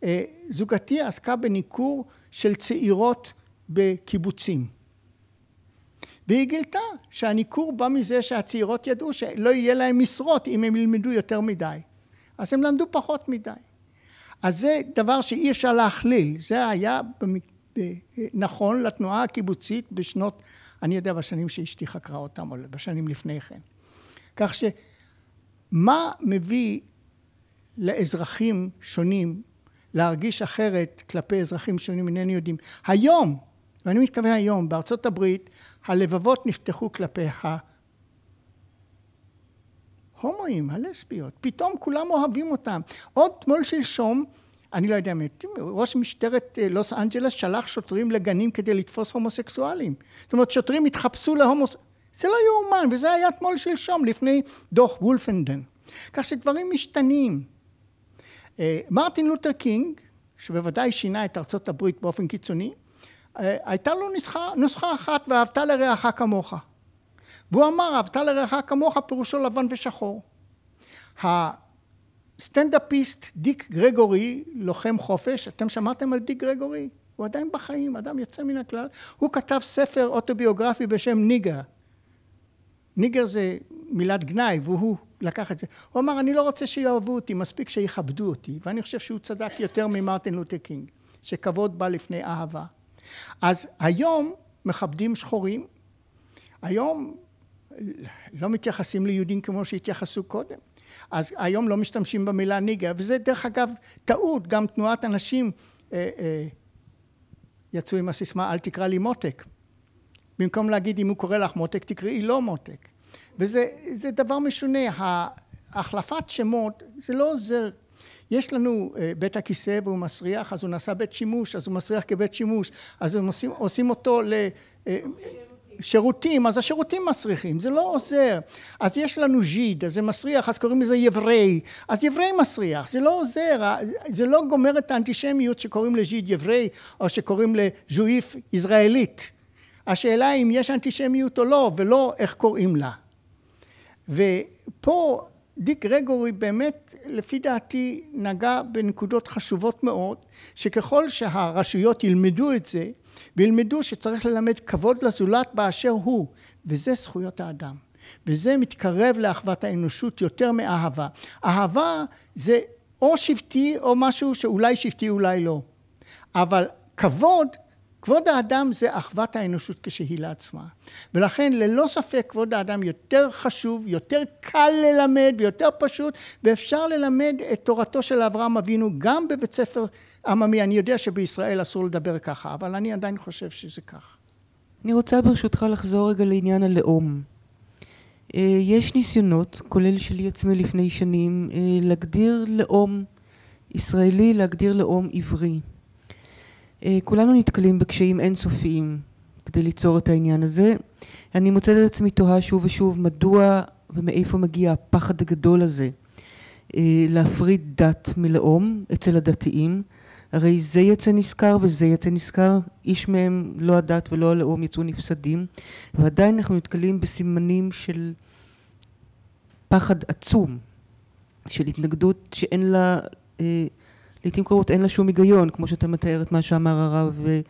אה, זוגתי עסקה בניכור של צעירות בקיבוצים. והיא גילתה שהניכור בא מזה שהצעירות ידעו שלא יהיה להן משרות אם הן ילמדו יותר מדי. אז הן למדו פחות מדי. אז זה דבר שאי אפשר להכליל. זה היה אה, אה, נכון לתנועה הקיבוצית בשנות, אני יודע, בשנים שאשתי חקרה אותם, או בשנים לפני כן. כך שמה מביא לאזרחים שונים להרגיש אחרת כלפי אזרחים שונים, אינני יודעים. היום, ואני מתכוון היום, בארצות הברית הלבבות נפתחו כלפי ההומואים, הלסביות. פתאום כולם אוהבים אותם. עוד אתמול שלשום, אני לא יודע, ראש משטרת אה, לוס אנג'לס שלח שוטרים לגנים כדי לתפוס הומוסקסואלים. זאת אומרת, שוטרים התחפשו להומוסקסואלים. זה לא יאומן, וזה היה אתמול שלשום, לפני דוח וולפנדן. כך שדברים משתנים. אה, מרטין לותר קינג, שבוודאי שינה את ארצות הברית באופן קיצוני, אה, הייתה לו נוסחה, נוסחה אחת, ואהבת לרעך כמוך. והוא אמר, אהבת לרעך כמוך, פירושו לבן ושחור. הסטנדאפיסט דיק גרגורי, לוחם חופש, אתם שמעתם על דיק גרגורי? הוא עדיין בחיים, אדם יוצא מן הכלל. הוא כתב ספר אוטוביוגרפי בשם ניגר. ניגר זה מילת גנאי, והוא לקח את זה. הוא אמר, אני לא רוצה שיאהבו אותי, מספיק שיכבדו אותי. ואני חושב שהוא צדק יותר ממרטין לותר קינג, שכבוד בא לפני אהבה. אז היום מכבדים שחורים, היום לא מתייחסים ליהודים כמו שהתייחסו קודם. אז היום לא משתמשים במילה ניגר, וזה דרך אגב טעות, גם תנועת אנשים אה, אה, יצאו עם הסיסמה אל תקרא לי מותק. במקום להגיד אם הוא קורא לך מותק תקראי לא מותק. וזה דבר משונה, החלפת שמות זה לא עוזר יש לנו אה, בית הכיסא והוא מסריח, אז הוא נעשה בית שימוש, אז הוא מסריח כבית שימוש, אז הם עושים, עושים אותו ל... אה, שירותים, אז השירותים מסריחים, זה לא עוזר. אז יש לנו ז'יד, אז זה מסריח, אז קוראים לזה יברי, אז יברי מסריח, זה לא עוזר, אה, זה לא גומר את האנטישמיות שקוראים לז'יד יברי, או שקוראים לז'ואיף ישראלית. השאלה אם יש אנטישמיות או לא, ולא איך קוראים לה. ופה דיק גרגורי באמת לפי דעתי נגע בנקודות חשובות מאוד שככל שהרשויות ילמדו את זה וילמדו שצריך ללמד כבוד לזולת באשר הוא וזה זכויות האדם וזה מתקרב לאחוות האנושות יותר מאהבה. אהבה זה או שבטי או משהו שאולי שבטי אולי לא אבל כבוד כבוד האדם זה אחוות האנושות כשהיא לעצמה. ולכן ללא ספק כבוד האדם יותר חשוב, יותר קל ללמד ויותר פשוט, ואפשר ללמד את תורתו של אברהם אבינו גם בבית ספר עממי. אני יודע שבישראל אסור לדבר ככה, אבל אני עדיין חושב שזה כך. אני רוצה ברשותך לחזור רגע לעניין הלאום. אה, יש ניסיונות, כולל שלי עצמי לפני שנים, אה, להגדיר לאום ישראלי, להגדיר לאום עברי. אה, כולנו נתקלים בקשיים אינסופיים כדי ליצור את העניין הזה. אני מוצאת את עצמי תוהה שוב ושוב מדוע ומאיפה מגיע הפחד הגדול הזה אה, להפריד דת מלאום אצל הדתיים. הרי זה יצא נשכר וזה יצא נשכר, איש מהם, לא הדת ולא הלאום, יצאו נפסדים, ועדיין אנחנו נתקלים בסימנים של פחד עצום, של התנגדות שאין לה אה, לעיתים קרובות אין לה שום היגיון, כמו שאתה מתאר את מה שאמר הרב אה,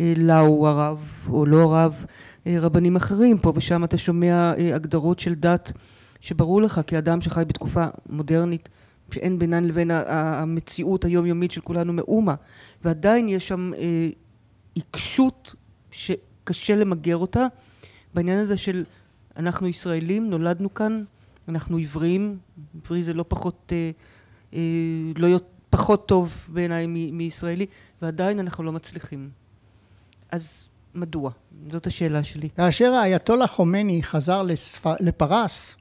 אה, לאו, הרב או לא הרב, אה, רבנים אחרים פה ושם אתה שומע הגדרות של דת שברור לך כאדם שחי בתקופה מודרנית שאין בינן לבין המציאות היומיומית של כולנו מאומה ועדיין יש שם עיקשות שקשה למגר אותה בעניין הזה של אנחנו ישראלים, נולדנו כאן, אנחנו עבריים, עברי זה לא פחות, אה, אה, לא, פחות טוב בעיניי מישראלי, ועדיין אנחנו לא מצליחים. אז מדוע? זאת השאלה שלי. כאשר האייתולה חומני חזר לספ... לפרס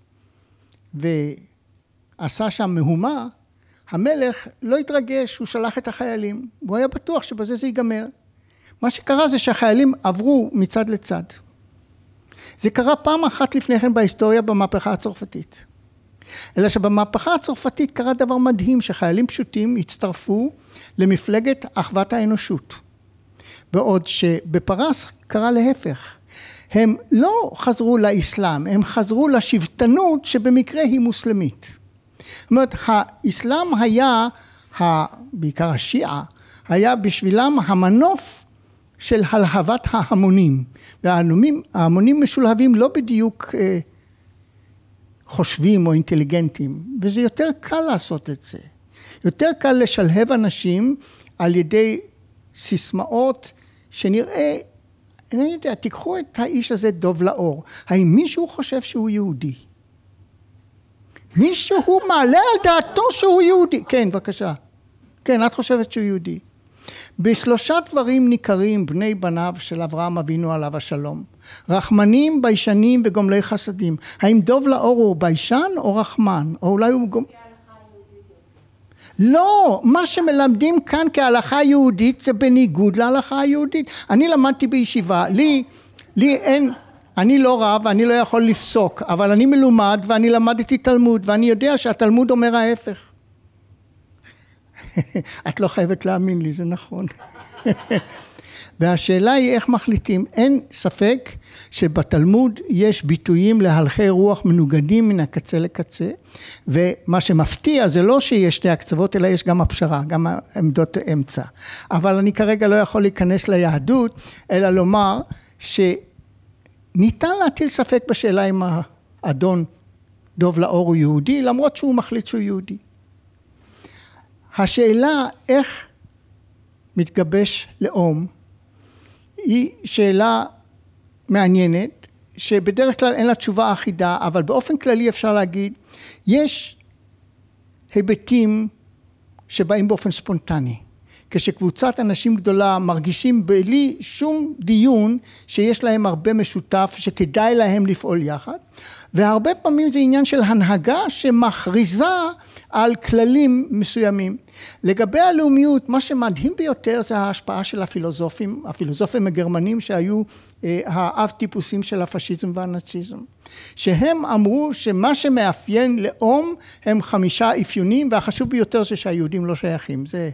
ועשה שם מהומה, המלך לא התרגש, הוא שלח את החיילים, והוא היה בטוח שבזה זה ייגמר. מה שקרה זה שהחיילים עברו מצד לצד. זה קרה פעם אחת לפני כן בהיסטוריה במהפכה הצרפתית. אלא שבמהפכה הצרפתית קרה דבר מדהים, שחיילים פשוטים הצטרפו למפלגת אחוות האנושות. בעוד שבפרס קרה להפך. הם לא חזרו לאסלאם, הם חזרו לשבטנות שבמקרה היא מוסלמית. זאת אומרת, האסלאם היה, בעיקר השיעה, היה בשבילם המנוף של הלהבת ההמונים. וההמונים משולהבים לא בדיוק אה, חושבים או אינטליגנטים, וזה יותר קל לעשות את זה. יותר קל לשלהב אנשים על ידי סיסמאות שנראה, אני יודע, תיקחו את האיש הזה דוב לאור. האם מישהו חושב שהוא יהודי? מישהו מעלה על דעתו שהוא יהודי. כן, בבקשה. כן, את חושבת שהוא יהודי. בשלושה דברים ניכרים בני בניו של אברהם אבינו עליו השלום. רחמנים, ביישנים וגומלי חסדים. האם דוב לאור הוא ביישן או רחמן? או אולי הוא... גומ... לא, מה שמלמדים כאן כהלכה יהודית זה בניגוד להלכה היהודית. אני למדתי בישיבה, לי, לי אין, אני לא רב, אני לא יכול לפסוק, אבל אני מלומד ואני למדתי תלמוד ואני יודע שהתלמוד אומר ההפך. את לא חייבת להאמין לי, זה נכון. והשאלה היא איך מחליטים. אין ספק שבתלמוד יש ביטויים להלכי רוח מנוגדים מן הקצה לקצה, ומה שמפתיע זה לא שיש שני הקצוות, אלא יש גם הפשרה, גם עמדות אמצע. אבל אני כרגע לא יכול להיכנס ליהדות, אלא לומר שניתן להטיל ספק בשאלה אם האדון דוב לאור הוא יהודי, למרות שהוא מחליט שהוא יהודי. השאלה איך מתגבש לאום היא שאלה מעניינת שבדרך כלל אין לה תשובה אחידה אבל באופן כללי אפשר להגיד יש היבטים שבאים באופן ספונטני כשקבוצת אנשים גדולה מרגישים בלי שום דיון שיש להם הרבה משותף שכדאי להם לפעול יחד והרבה פעמים זה עניין של הנהגה שמכריזה על כללים מסוימים. לגבי הלאומיות, מה שמדהים ביותר זה ההשפעה של הפילוסופים, הפילוסופים הגרמנים שהיו אה, האב טיפוסים של הפשיזם והנאציזם. שהם אמרו שמה שמאפיין לאום הם חמישה אפיונים, והחשוב ביותר זה שהיהודים לא שייכים. זה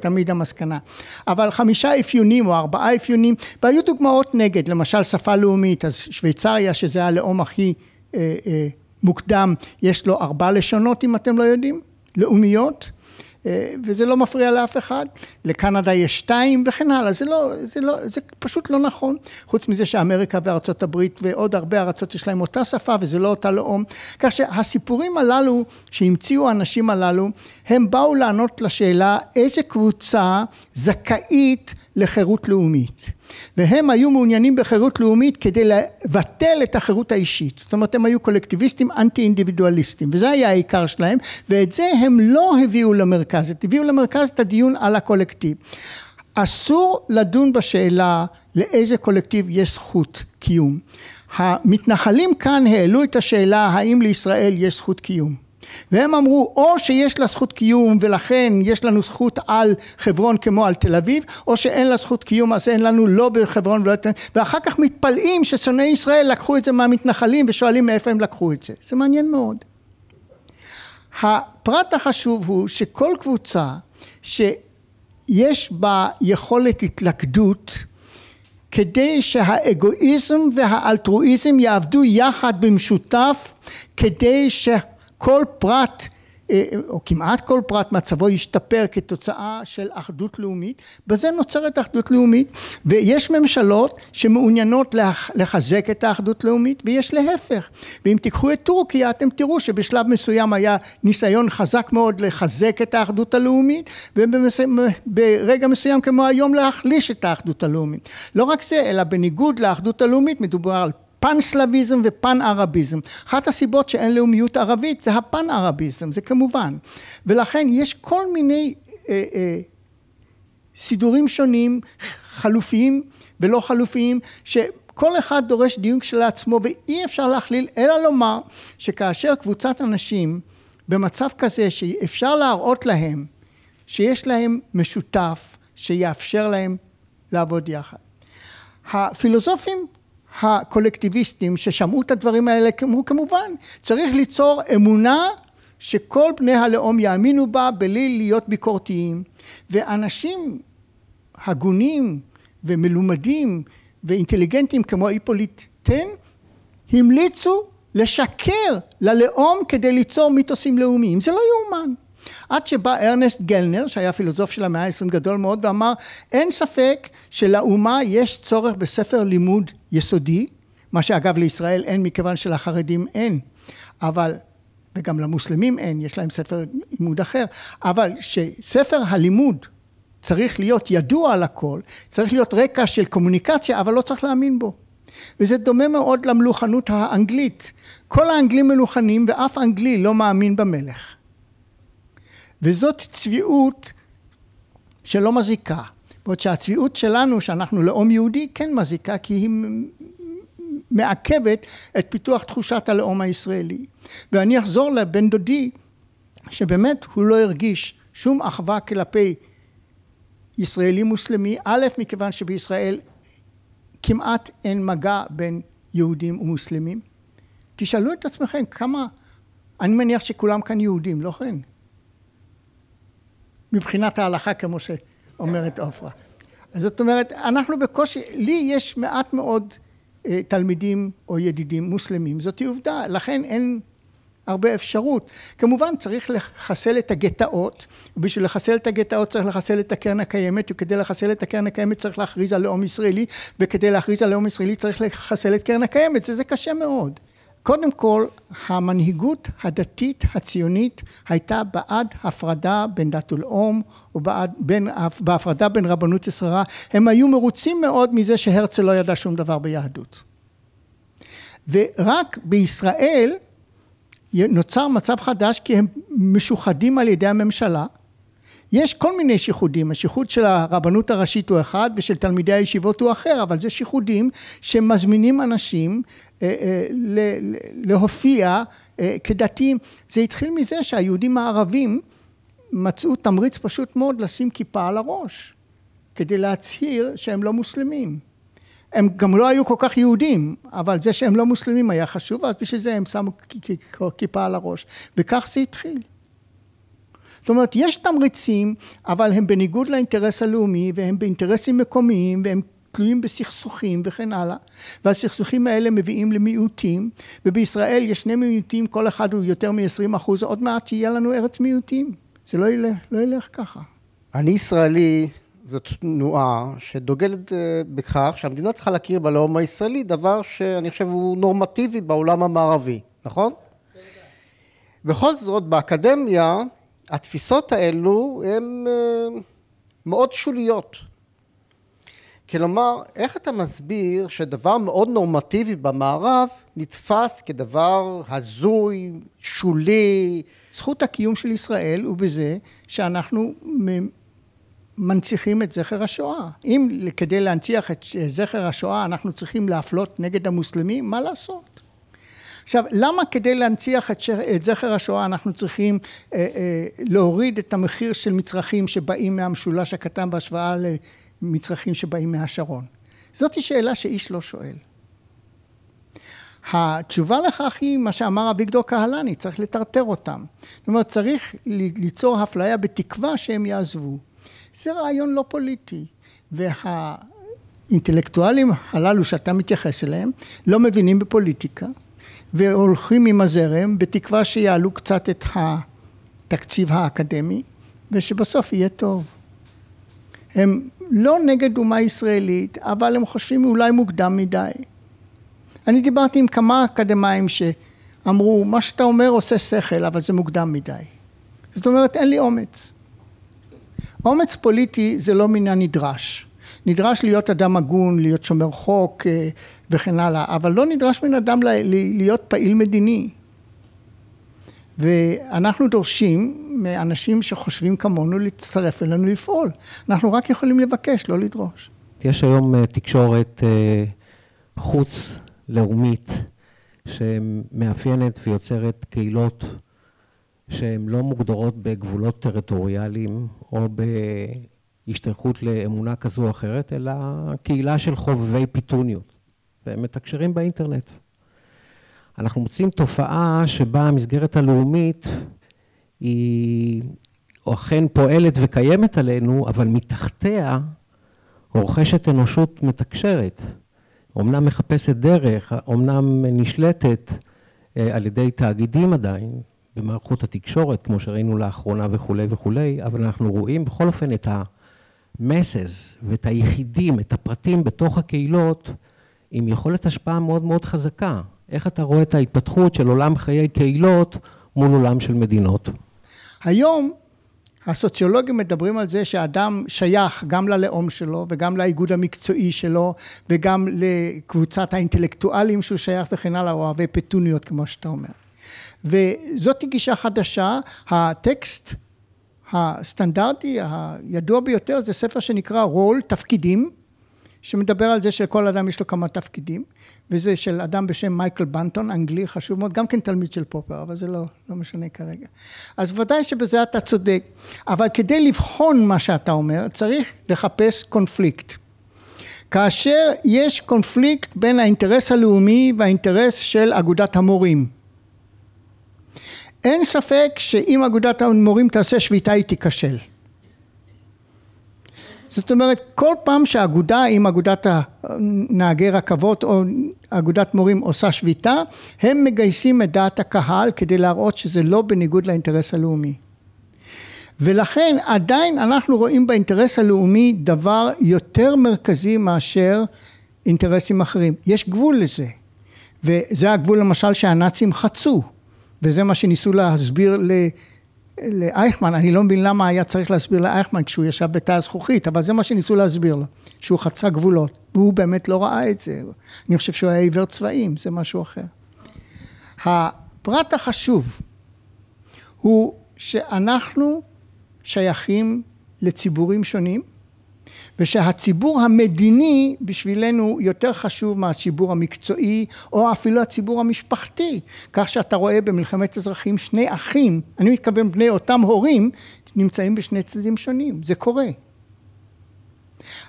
תמיד המסקנה. אבל חמישה אפיונים או ארבעה אפיונים, והיו דוגמאות נגד, למשל שפה לאומית, אז שוויצריה שזה הלאום הכי אה, אה, מוקדם, יש לו ארבע לשונות אם אתם לא יודעים, לאומיות, אה, וזה לא מפריע לאף אחד, לקנדה יש שתיים וכן הלאה, זה, לא, זה, לא, זה פשוט לא נכון, חוץ מזה שאמריקה וארצות הברית ועוד הרבה ארצות יש להם אותה שפה וזה לא אותה לאום, כך שהסיפורים הללו שהמציאו האנשים הללו, הם באו לענות לשאלה איזה קבוצה זכאית לחירות לאומית. והם היו מעוניינים בחירות לאומית כדי לבטל את החירות האישית. זאת אומרת הם היו קולקטיביסטים אנטי אינדיבידואליסטים וזה היה העיקר שלהם ואת זה הם לא הביאו למרכז, את הביאו למרכז את הדיון על הקולקטיב. אסור לדון בשאלה לאיזה קולקטיב יש זכות קיום. המתנחלים כאן העלו את השאלה האם לישראל יש זכות קיום. והם אמרו או שיש לה זכות קיום ולכן יש לנו זכות על חברון כמו על תל אביב או שאין לה זכות קיום אז אין לנו לא בחברון ולא אביב ואחר כך מתפלאים ששונאי ישראל לקחו את זה מהמתנחלים ושואלים מאיפה הם לקחו את זה זה מעניין מאוד הפרט החשוב הוא שכל קבוצה שיש בה יכולת התלכדות כדי שהאגואיזם והאלטרואיזם יעבדו יחד במשותף כדי שה... כל פרט אה, או כמעט כל פרט מצבו ישתפר כתוצאה של אחדות לאומית, בזה נוצרת אחדות לאומית ויש ממשלות שמעוניינות לחזק את האחדות לאומית ויש להפך ואם תיקחו את טורקיה אתם תראו שבשלב מסוים היה ניסיון חזק מאוד לחזק את האחדות הלאומית וברגע מסוים כמו היום להחליש את האחדות הלאומית. לא רק זה אלא בניגוד לאחדות הלאומית מדובר על פן סלביזם ופן ערביזם. אחת הסיבות שאין לאומיות ערבית זה הפן ערביזם, זה כמובן. ולכן יש כל מיני אה, אה, סידורים שונים, חלופיים ולא חלופיים, ש... כל אחד דורש דיון כשלעצמו ואי אפשר להכליל אלא לומר שכאשר קבוצת אנשים במצב כזה שאפשר להראות להם שיש להם משותף שיאפשר להם לעבוד יחד. הפילוסופים הקולקטיביסטים ששמעו את הדברים האלה, אמרו כמובן, צריך ליצור אמונה שכל בני הלאום יאמינו בה בלי להיות ביקורתיים. ואנשים הגונים ומלומדים ואינטליגנטים כמו היפוליט טן, המליצו לשקר ללאום כדי ליצור מיתוסים לאומיים. זה לא יאומן. עד שבא ארנסט גלנר, שהיה פילוסוף של המאה ה-20 גדול מאוד, ואמר, אין ספק שלאומה יש צורך בספר לימוד יסודי, מה שאגב לישראל אין מכיוון שלחרדים אין, אבל וגם למוסלמים אין, יש להם ספר לימוד אחר, אבל שספר הלימוד צריך להיות ידוע על הכל, צריך להיות רקע של קומוניקציה, אבל לא צריך להאמין בו. וזה דומה מאוד למלוכנות האנגלית. כל האנגלים מלוכנים ואף אנגלי לא מאמין במלך. וזאת צביעות שלא מזיקה. בעוד שהצביעות שלנו, שאנחנו לאום יהודי, כן מזיקה, כי היא מעכבת את פיתוח תחושת הלאום הישראלי. ואני אחזור לבן דודי, שבאמת הוא לא הרגיש שום אחווה כלפי ישראלי מוסלמי, א', מכיוון שבישראל כמעט אין מגע בין יהודים ומוסלמים. תשאלו את עצמכם כמה, אני מניח שכולם כאן יהודים, לא כן? מבחינת ההלכה, כמו שאומרת עופרה. זאת אומרת, אנחנו בקושי, לי יש מעט מאוד אה, תלמידים או ידידים מוסלמים, זאת עובדה, לכן אין הרבה אפשרות. כמובן צריך לחסל את הגטאות, ובשביל לחסל את הגטאות צריך לחסל את הקרן הקיימת, וכדי לחסל את הקרן הקיימת צריך להכריז על לאום ישראלי, וכדי להכריז על לאום ישראלי צריך לחסל את קרן הקיימת, וזה קשה מאוד. קודם כל, המנהיגות הדתית הציונית הייתה בעד הפרדה בין דת ולאום, ובהפרדה בין רבנות לשררה. הם היו מרוצים מאוד מזה שהרצל לא ידע שום דבר ביהדות. ורק בישראל נוצר מצב חדש כי הם משוחדים על ידי הממשלה יש כל מיני שיחודים, השיחוד של הרבנות הראשית הוא אחד ושל תלמידי הישיבות הוא אחר, אבל זה שיחודים שמזמינים אנשים אה, אה, להופיע אה, כדתיים. זה התחיל מזה שהיהודים הערבים מצאו תמריץ פשוט מאוד לשים כיפה על הראש, כדי להצהיר שהם לא מוסלמים. הם גם לא היו כל כך יהודים, אבל זה שהם לא מוסלמים היה חשוב, אז בשביל זה הם שמו כיפה על הראש. וכך זה התחיל. אומרת, יש תמריצים, אבל הם בניגוד לאינטרס הלאומי, והם באינטרסים מקומיים, והם תלויים בסכסוכים וכן הלאה, והסכסוכים האלה מביאים למיעוטים, ובישראל יש שני מיעוטים, כל אחד הוא יותר מ-20 אחוז, עוד מעט שיהיה לנו ארץ מיעוטים. זה לא ילך, לא ילך ככה. אני ישראלי, זאת תנועה שדוגלת אה, בכך שהמדינה צריכה להכיר בלאום הישראלי, דבר שאני חושב הוא נורמטיבי בעולם המערבי, נכון? בכל זאת, באקדמיה התפיסות האלו הן אה, מאוד שוליות. כלומר, איך אתה מסביר שדבר מאוד נורמטיבי במערב נתפס כדבר הזוי, שולי? זכות הקיום של ישראל הוא בזה שאנחנו מנציחים את זכר השואה. אם כדי להנציח את זכר השואה אנחנו צריכים להפלות נגד המוסלמים, מה לעשות? עכשיו, למה כדי להנציח את, ש... את זכר השואה אנחנו צריכים אה, אה, להוריד את המחיר של מצרכים שבאים מהמשולש הקטן בהשוואה למצרכים שבאים מהשרון? זאת שאלה שאיש לא שואל. התשובה לכך היא מה שאמר אביגדור קהלני, צריך לטרטר אותם. זאת אומרת, צריך ליצור אפליה בתקווה שהם יעזבו. זה רעיון לא פוליטי, והאינטלקטואלים הללו שאתה מתייחס אליהם לא מבינים בפוליטיקה, והולכים עם הזרם בתקווה שיעלו קצת את התקציב האקדמי ושבסוף יהיה טוב. הם לא נגד אומה ישראלית, אבל הם חושבים אולי מוקדם מדי. אני דיברתי עם כמה אקדמאים שאמרו, מה שאתה אומר עושה שכל, אבל זה מוקדם מדי. זאת אומרת, אין לי אומץ. אומץ פוליטי זה לא מן הנדרש. נדרש להיות אדם הגון, להיות שומר חוק אה, וכן הלאה, אבל לא נדרש מן אדם להיות פעיל מדיני. ואנחנו דורשים מאנשים שחושבים כמונו להצטרף אלינו לפעול. אנחנו רק יכולים לבקש, לא לדרוש. יש היום אה, תקשורת אה, חוץ לאומית שמאפיינת ויוצרת קהילות שהן לא מוגדרות בגבולות טריטוריאליים או ב... השתייכות לאמונה כזו או אחרת, אלא קהילה של חובבי פיתוניות, והם מתקשרים באינטרנט. אנחנו מוצאים תופעה שבה המסגרת הלאומית היא אכן פועלת וקיימת עלינו, אבל מתחתיה רוכשת אנושות מתקשרת. אומנם מחפשת דרך, אומנם נשלטת אה, על ידי תאגידים עדיין, במערכות התקשורת, כמו שראינו לאחרונה וכולי וכולי, אבל אנחנו רואים בכל אופן את ה... המסז ואת היחידים, את הפרטים בתוך הקהילות, עם יכולת השפעה מאוד מאוד חזקה. איך אתה רואה את ההתפתחות של עולם חיי קהילות מול עולם של מדינות? היום הסוציולוגים מדברים על זה שאדם שייך גם ללאום שלו וגם לאיגוד המקצועי שלו וגם לקבוצת האינטלקטואלים שהוא שייך וכן הלאה, או אוהבי פטוניות כמו שאתה אומר. וזאת גישה חדשה, הטקסט הסטנדרטי הידוע ביותר זה ספר שנקרא רול, תפקידים, שמדבר על זה שלכל אדם יש לו כמה תפקידים, וזה של אדם בשם מייקל בנטון, אנגלי חשוב מאוד, גם כן תלמיד של פופר, אבל זה לא, לא משנה כרגע. אז ודאי שבזה אתה צודק, אבל כדי לבחון מה שאתה אומר, צריך לחפש קונפליקט. כאשר יש קונפליקט בין האינטרס הלאומי והאינטרס של אגודת המורים. אין ספק שאם אגודת המורים תעשה שביתה היא תיכשל. זאת אומרת, כל פעם שהאגודה, עם אגודת נהגי רכבות או אגודת מורים עושה שביתה, הם מגייסים את דעת הקהל כדי להראות שזה לא בניגוד לאינטרס הלאומי. ולכן עדיין אנחנו רואים באינטרס הלאומי דבר יותר מרכזי מאשר אינטרסים אחרים. יש גבול לזה. וזה הגבול למשל שהנאצים חצו. וזה מה שניסו להסביר ל... לאייכמן, אני לא מבין למה היה צריך להסביר לאייכמן כשהוא ישב בתא הזכוכית, אבל זה מה שניסו להסביר לו, שהוא חצה גבולות, והוא באמת לא ראה את זה, אני חושב שהוא היה עיוור צבעים, זה משהו אחר. הפרט החשוב הוא שאנחנו שייכים לציבורים שונים, ושהציבור המדיני בשבילנו יותר חשוב מהציבור המקצועי או אפילו הציבור המשפחתי כך שאתה רואה במלחמת אזרחים שני אחים אני מתכוון בני אותם הורים נמצאים בשני צדדים שונים זה קורה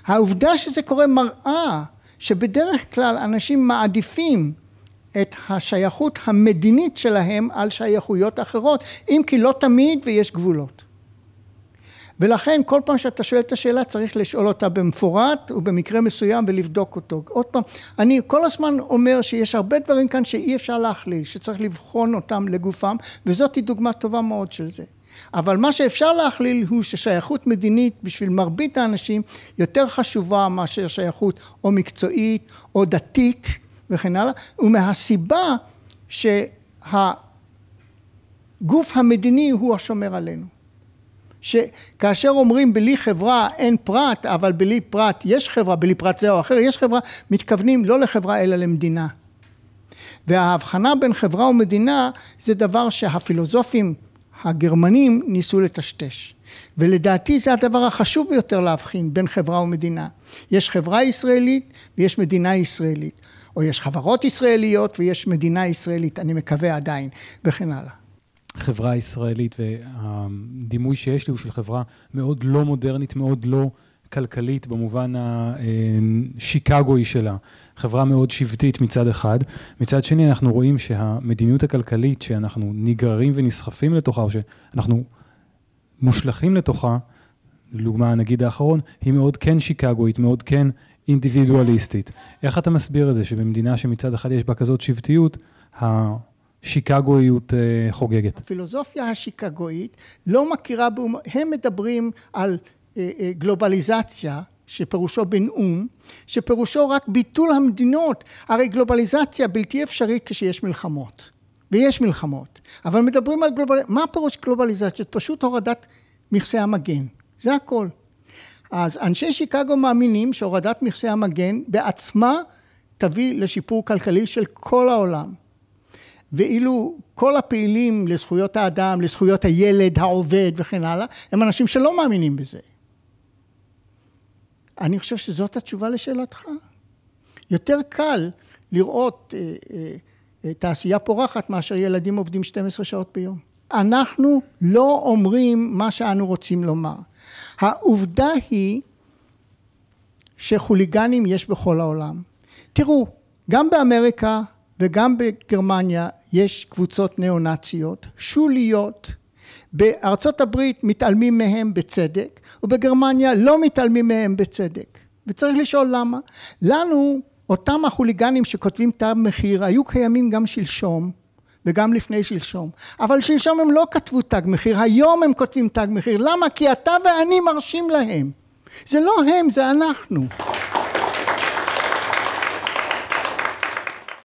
העובדה שזה קורה מראה שבדרך כלל אנשים מעדיפים את השייכות המדינית שלהם על שייכויות אחרות אם כי לא תמיד ויש גבולות ולכן כל פעם שאתה שואל את השאלה צריך לשאול אותה במפורט ובמקרה מסוים ולבדוק אותו. עוד פעם, אני כל הזמן אומר שיש הרבה דברים כאן שאי אפשר להכליל, שצריך לבחון אותם לגופם, וזאת היא דוגמה טובה מאוד של זה. אבל מה שאפשר להכליל הוא ששייכות מדינית בשביל מרבית האנשים יותר חשובה מאשר שייכות או מקצועית או דתית וכן הלאה, ומהסיבה שהגוף המדיני הוא השומר עלינו. שכאשר אומרים בלי חברה אין פרט, אבל בלי פרט יש חברה, בלי פרט זה או אחר יש חברה, מתכוונים לא לחברה אלא למדינה. וההבחנה בין חברה ומדינה זה דבר שהפילוסופים הגרמנים ניסו לטשטש. ולדעתי זה הדבר החשוב ביותר להבחין בין חברה ומדינה. יש חברה ישראלית ויש מדינה ישראלית, או יש חברות ישראליות ויש מדינה ישראלית, אני מקווה עדיין, וכן הלאה. החברה הישראלית, והדימוי שיש לי הוא של חברה מאוד לא מודרנית, מאוד לא כלכלית במובן השיקגוי שלה, חברה מאוד שבטית מצד אחד. מצד שני, אנחנו רואים שהמדיניות הכלכלית שאנחנו נגררים ונסחפים לתוכה, או שאנחנו מושלכים לתוכה, לדוגמה הנגיד האחרון, היא מאוד כן שיקגואית, מאוד כן אינדיבידואליסטית. איך אתה מסביר את זה שבמדינה שמצד אחד יש בה כזאת שבטיות, שיקגואיות אה, חוגגת. הפילוסופיה השיקגואית לא מכירה, הם מדברים על אה, אה, גלובליזציה שפירושו בן אום, שפירושו רק ביטול המדינות. הרי גלובליזציה בלתי אפשרית כשיש מלחמות, ויש מלחמות, אבל מדברים על גלובליזציה, מה פירוש גלובליזציה? פשוט הורדת מכסי המגן, זה הכל. אז אנשי שיקגו מאמינים שהורדת מכסי המגן בעצמה תביא לשיפור כלכלי של כל העולם. ואילו כל הפעילים לזכויות האדם, לזכויות הילד, העובד וכן הלאה, הם אנשים שלא מאמינים בזה. אני חושב שזאת התשובה לשאלתך. יותר קל לראות אה, אה, אה תעשייה פורחת מאשר ילדים עובדים 12 שעות ביום. אנחנו לא אומרים מה שאנו רוצים לומר. העובדה היא שחוליגנים יש בכל העולם. תראו, גם באמריקה וגם בגרמניה יש קבוצות ניאו-נאציות שוליות. בארצות הברית מתעלמים מהם בצדק, ובגרמניה לא מתעלמים מהם בצדק. וצריך לשאול למה. לנו, אותם החוליגנים שכותבים תג מחיר, היו קיימים גם שלשום, וגם לפני שלשום. אבל שלשום הם לא כתבו תג מחיר, היום הם כותבים תג מחיר. למה? כי אתה ואני מרשים להם. זה לא הם, זה אנחנו. (מחיאות